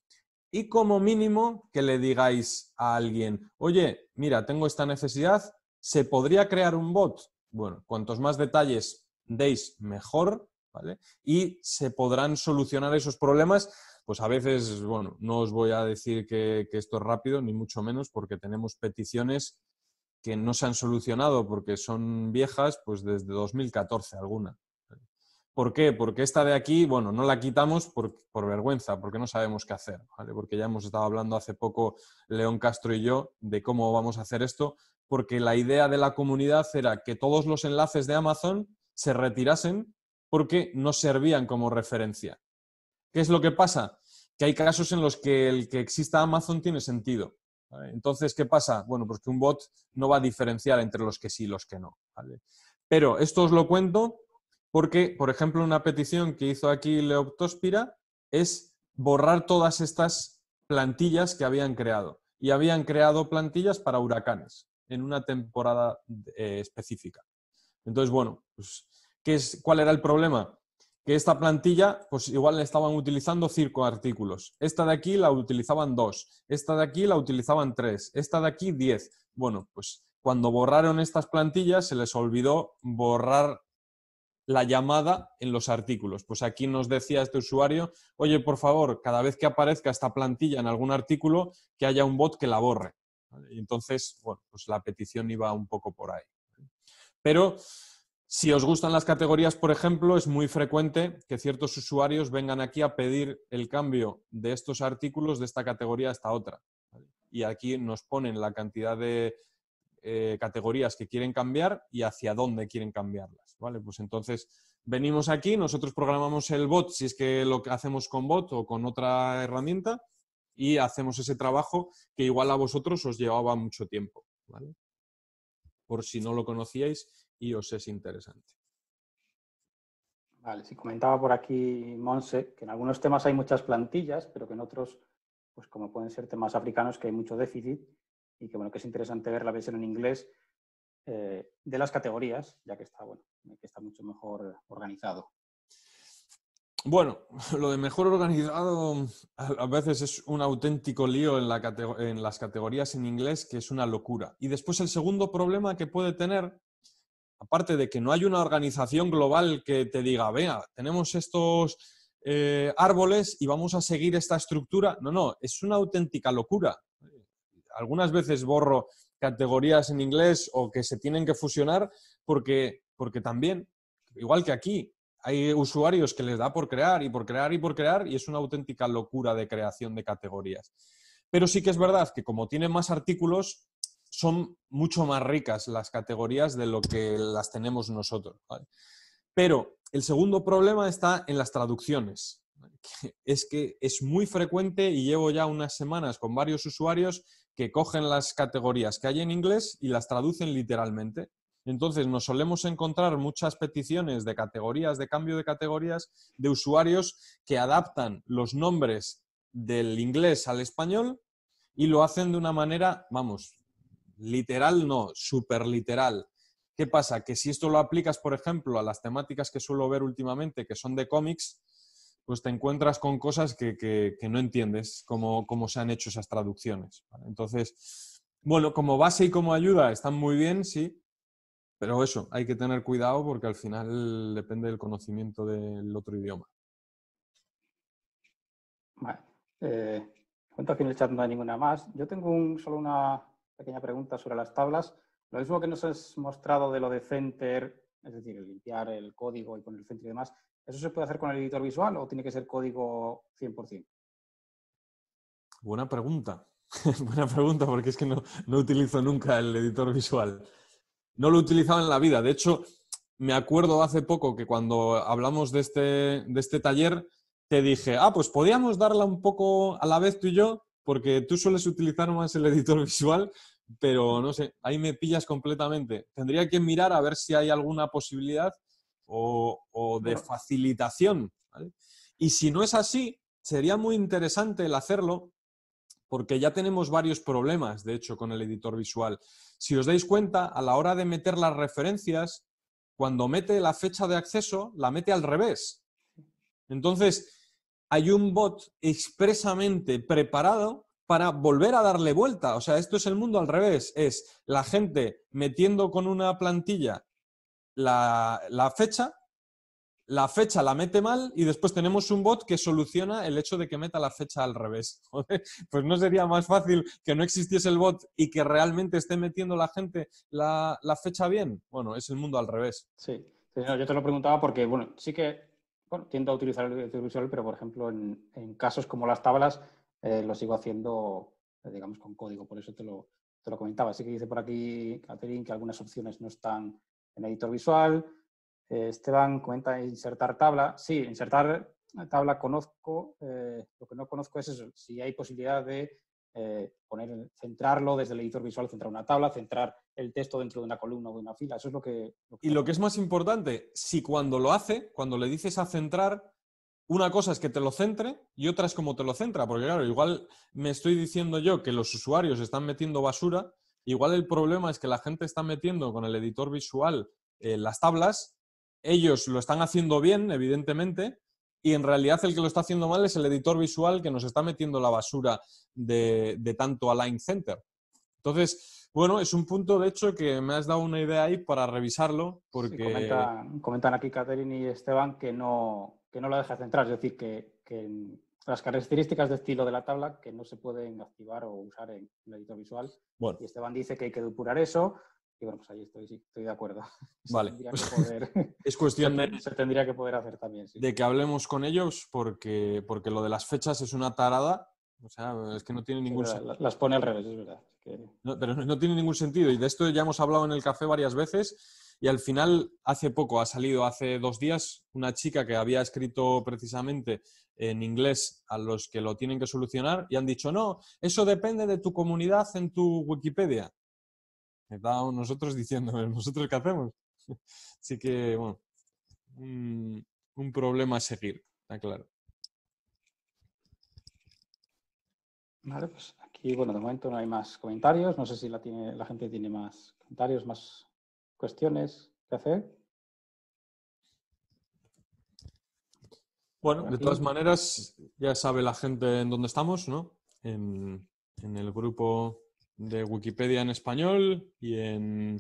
y como mínimo que le digáis a alguien, oye, mira, tengo esta necesidad, ¿se podría crear un bot? Bueno, cuantos más detalles deis mejor, ¿vale? Y se podrán solucionar esos problemas. Pues a veces, bueno, no os voy a decir que, esto es rápido, ni mucho menos, porque tenemos peticiones que no se han solucionado porque son viejas, pues desde 2014 alguna. ¿Por qué? Porque esta de aquí, bueno, no la quitamos por, por vergüenza, porque no sabemos qué hacer, ¿vale? Porque ya hemos estado hablando hace poco León Castro y yo de cómo vamos a hacer esto, porque la idea de la comunidad era que todos los enlaces de Amazon se retirasen porque no servían como referencia. ¿Qué es lo que pasa? Que hay casos en los que el que exista Amazon tiene sentido. Entonces, ¿qué pasa? Bueno, pues que un bot no va a diferenciar entre los que sí y los que no. Pero esto os lo cuento porque, por ejemplo, una petición que hizo aquí Leoptospira es borrar todas estas plantillas que habían creado. Y habían creado plantillas para huracanes en una temporada eh, específica. Entonces, bueno, pues, ¿qué es, ¿cuál era el problema? Que esta plantilla, pues igual le estaban utilizando cinco artículos. Esta de aquí la utilizaban dos, esta de aquí la utilizaban tres, esta de aquí diez. Bueno, pues cuando borraron estas plantillas se les olvidó borrar la llamada en los artículos. Pues aquí nos decía este usuario, oye, por favor, cada vez que aparezca esta plantilla en algún artículo, que haya un bot que la borre. Y entonces, bueno, pues la petición iba un poco por ahí. Pero si os gustan las categorías, por ejemplo, es muy frecuente que ciertos usuarios vengan aquí a pedir el cambio de estos artículos de esta categoría a esta otra. Y aquí nos ponen la cantidad de eh, categorías que quieren cambiar y hacia dónde quieren cambiarlas. ¿vale? Pues entonces venimos aquí, nosotros programamos el bot, si es que lo que hacemos con bot o con otra herramienta, y hacemos ese trabajo que igual a vosotros os llevaba mucho tiempo. ¿vale? por si no lo conocíais y os es interesante. Vale, si comentaba por aquí Monse que en algunos temas hay muchas plantillas, pero que en otros, pues como pueden ser temas africanos, que hay mucho déficit y que bueno, que es interesante ver la versión en inglés eh, de las categorías, ya que está, bueno, que está mucho mejor organizado. Bueno, lo de mejor organizado a veces es un auténtico lío en, las categorías en inglés que es una locura. Y después el segundo problema que puede tener, aparte de que no hay una organización global que te diga, vea, tenemos estos eh, árboles y vamos a seguir esta estructura. No, no, es una auténtica locura. Algunas veces borro categorías en inglés o que se tienen que fusionar porque, porque también, igual que aquí, hay usuarios que les da por crear y por crear y por crear y es una auténtica locura de creación de categorías. Pero sí que es verdad que como tienen más artículos, son mucho más ricas las categorías de lo que las tenemos nosotros. Pero el segundo problema está en las traducciones. es que es muy frecuente y llevo ya unas semanas con varios usuarios que cogen las categorías que hay en inglés y las traducen literalmente. Entonces, nos solemos encontrar muchas peticiones de categorías, de cambio de categorías, de usuarios que adaptan los nombres del inglés al español y lo hacen de una manera, vamos, literal no, super literal. ¿Qué pasa? Que si esto lo aplicas, por ejemplo, a las temáticas que suelo ver últimamente, que son de cómics, pues te encuentras con cosas que, no entiendes cómo, cómo, se han hecho esas traducciones. Entonces, bueno, como base y como ayuda están muy bien, sí, pero eso, hay que tener cuidado porque al final depende del conocimiento del otro idioma. Vale. Eh, cuento aquí en el chat no hay ninguna más. Yo tengo solo una pequeña pregunta sobre las tablas. Lo mismo que nos has mostrado de lo de Center, es decir, limpiar el código y poner el Center y demás, ¿eso se puede hacer con el editor visual o tiene que ser código 100%? Buena pregunta. Buena pregunta porque es que no utilizo nunca el editor visual no lo utilizado en la vida. De hecho, me acuerdo hace poco que cuando hablamos de este, de este taller, te dije, ah, pues podíamos darla un poco a la vez tú y yo, porque tú sueles utilizar más el editor visual, pero no sé, ahí me pillas completamente. Tendría que mirar a ver si hay alguna posibilidad o, de facilitación. Y si no es así, sería muy interesante el hacerlo porque ya tenemos varios problemas, de hecho, con el editor visual. Si os dais cuenta, a la hora de meter las referencias, cuando mete la fecha de acceso, la mete al revés. Entonces, hay un bot expresamente preparado para volver a darle vuelta. O sea, esto es el mundo al revés. Es la gente metiendo con una plantilla la, la fecha la fecha la mete mal y después tenemos un bot que soluciona el hecho de que meta la fecha al revés. pues no sería más fácil que no existiese el bot y que realmente esté metiendo la gente la, fecha bien. Bueno, es el mundo al revés. Sí, yo te lo preguntaba porque, bueno, sí que bueno, tiendo a utilizar el editor visual, pero por ejemplo, en, casos como las tablas, eh, lo sigo haciendo, eh, digamos, con código, por eso te lo, te lo comentaba. Sí que dice por aquí, Catherine, que algunas opciones no están en editor visual eh, Esteban comenta insertar tabla. Sí, insertar tabla conozco. Eh, lo que no conozco es si hay posibilidad de eh, poner, centrarlo desde el editor visual, centrar una tabla, centrar el texto dentro de una columna o de una fila. Eso es Y lo que es más importante, si cuando lo hace, cuando le dices a centrar, una cosa es que te lo centre y otra es cómo te lo centra. Porque claro, igual me estoy diciendo yo que los usuarios están metiendo basura. Igual el problema es que la gente está metiendo con el editor visual las tablas ellos lo están haciendo bien, evidentemente, y en realidad el que lo está haciendo mal es el editor visual que nos está metiendo la basura de, tanto Align Center. Entonces, bueno, es un punto, de hecho, que me has dado una idea ahí para revisarlo, porque... comentan, aquí Catherine y Esteban que no, que no lo deja centrar, es decir, que, las características de estilo de la tabla que no se pueden activar o usar en el editor visual. Y Esteban dice que hay que depurar eso, y bueno, pues ahí estoy, estoy de acuerdo. Vale. Pues es cuestión de. Se tendría que poder hacer también, De que hablemos con ellos, porque, porque lo de las fechas es una tarada. O sea, es que no tiene ningún sentido. Las pone al revés, es verdad. pero no tiene ningún sentido. Y de esto ya hemos hablado en el café varias veces. Y al final, hace poco, ha salido hace dos días, una chica que había escrito precisamente en inglés a los que lo tienen que solucionar y han dicho, no, eso depende de tu comunidad en tu Wikipedia estábamos nosotros diciendo, ¿nosotros qué hacemos? Así que, bueno, un, problema a seguir, está claro. Vale, pues aquí, bueno, de momento no hay más comentarios. No sé si la, la gente tiene más comentarios, más cuestiones que hacer. Bueno, de todas maneras, ya sabe la gente en dónde estamos, ¿no? en el grupo de Wikipedia en español y en,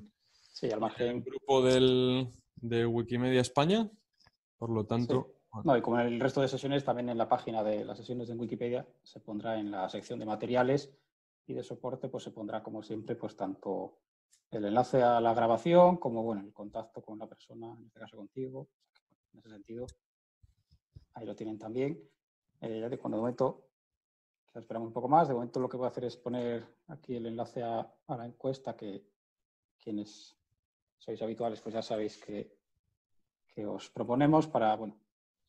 margen. el grupo del, de Wikimedia España. Por lo tanto. No, y como en el resto de sesiones, también en la página de las sesiones de Wikipedia se pondrá en la sección de materiales y de soporte, pues se pondrá, como siempre, pues tanto el enlace a la grabación como, bueno, el contacto con la persona, en este caso contigo. En ese sentido, ahí lo tienen también. Eh, ya cuando de momento esperamos un poco más. De momento lo que voy a hacer es poner aquí el enlace a, la encuesta que quienes sois habituales pues ya sabéis que, os proponemos para bueno,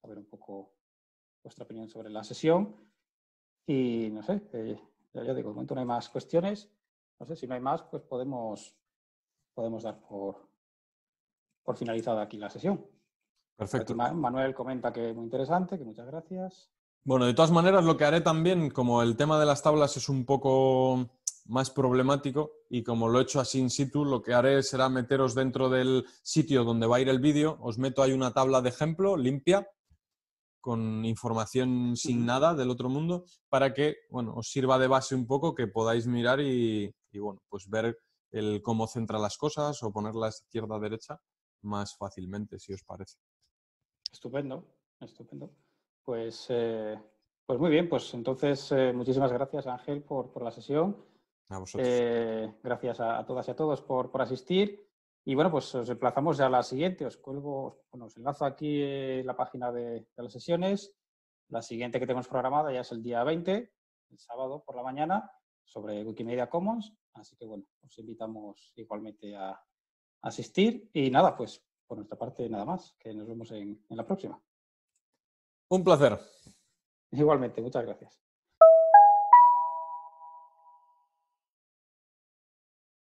saber un poco vuestra opinión sobre la sesión. Y no sé, eh, ya, digo, de momento no hay más cuestiones. No sé, si no hay más, pues podemos, podemos dar por, por finalizada aquí la sesión. Perfecto. Manuel comenta que muy interesante, que muchas gracias. Bueno, de todas maneras, lo que haré también, como el tema de las tablas es un poco más problemático y como lo he hecho así in situ, lo que haré será meteros dentro del sitio donde va a ir el vídeo. Os meto ahí una tabla de ejemplo limpia con información sin nada del otro mundo para que, bueno, os sirva de base un poco, que podáis mirar y, bueno, pues ver el cómo centra las cosas o ponerlas izquierda-derecha más fácilmente, si os parece. Estupendo, estupendo. Pues, eh, pues muy bien, pues entonces eh, muchísimas gracias Ángel por, la sesión. Eh, gracias a, todas y a todos por, asistir. Y bueno, pues os emplazamos ya a la siguiente. Os cuelgo, os enlazo aquí la página de, las sesiones. La siguiente que tenemos programada ya es el día 20, el sábado por la mañana, sobre Wikimedia Commons. Así que bueno, os invitamos igualmente a, asistir. Y nada, pues por nuestra parte nada más, que nos vemos en la próxima. Un placer. Igualmente, muchas gracias.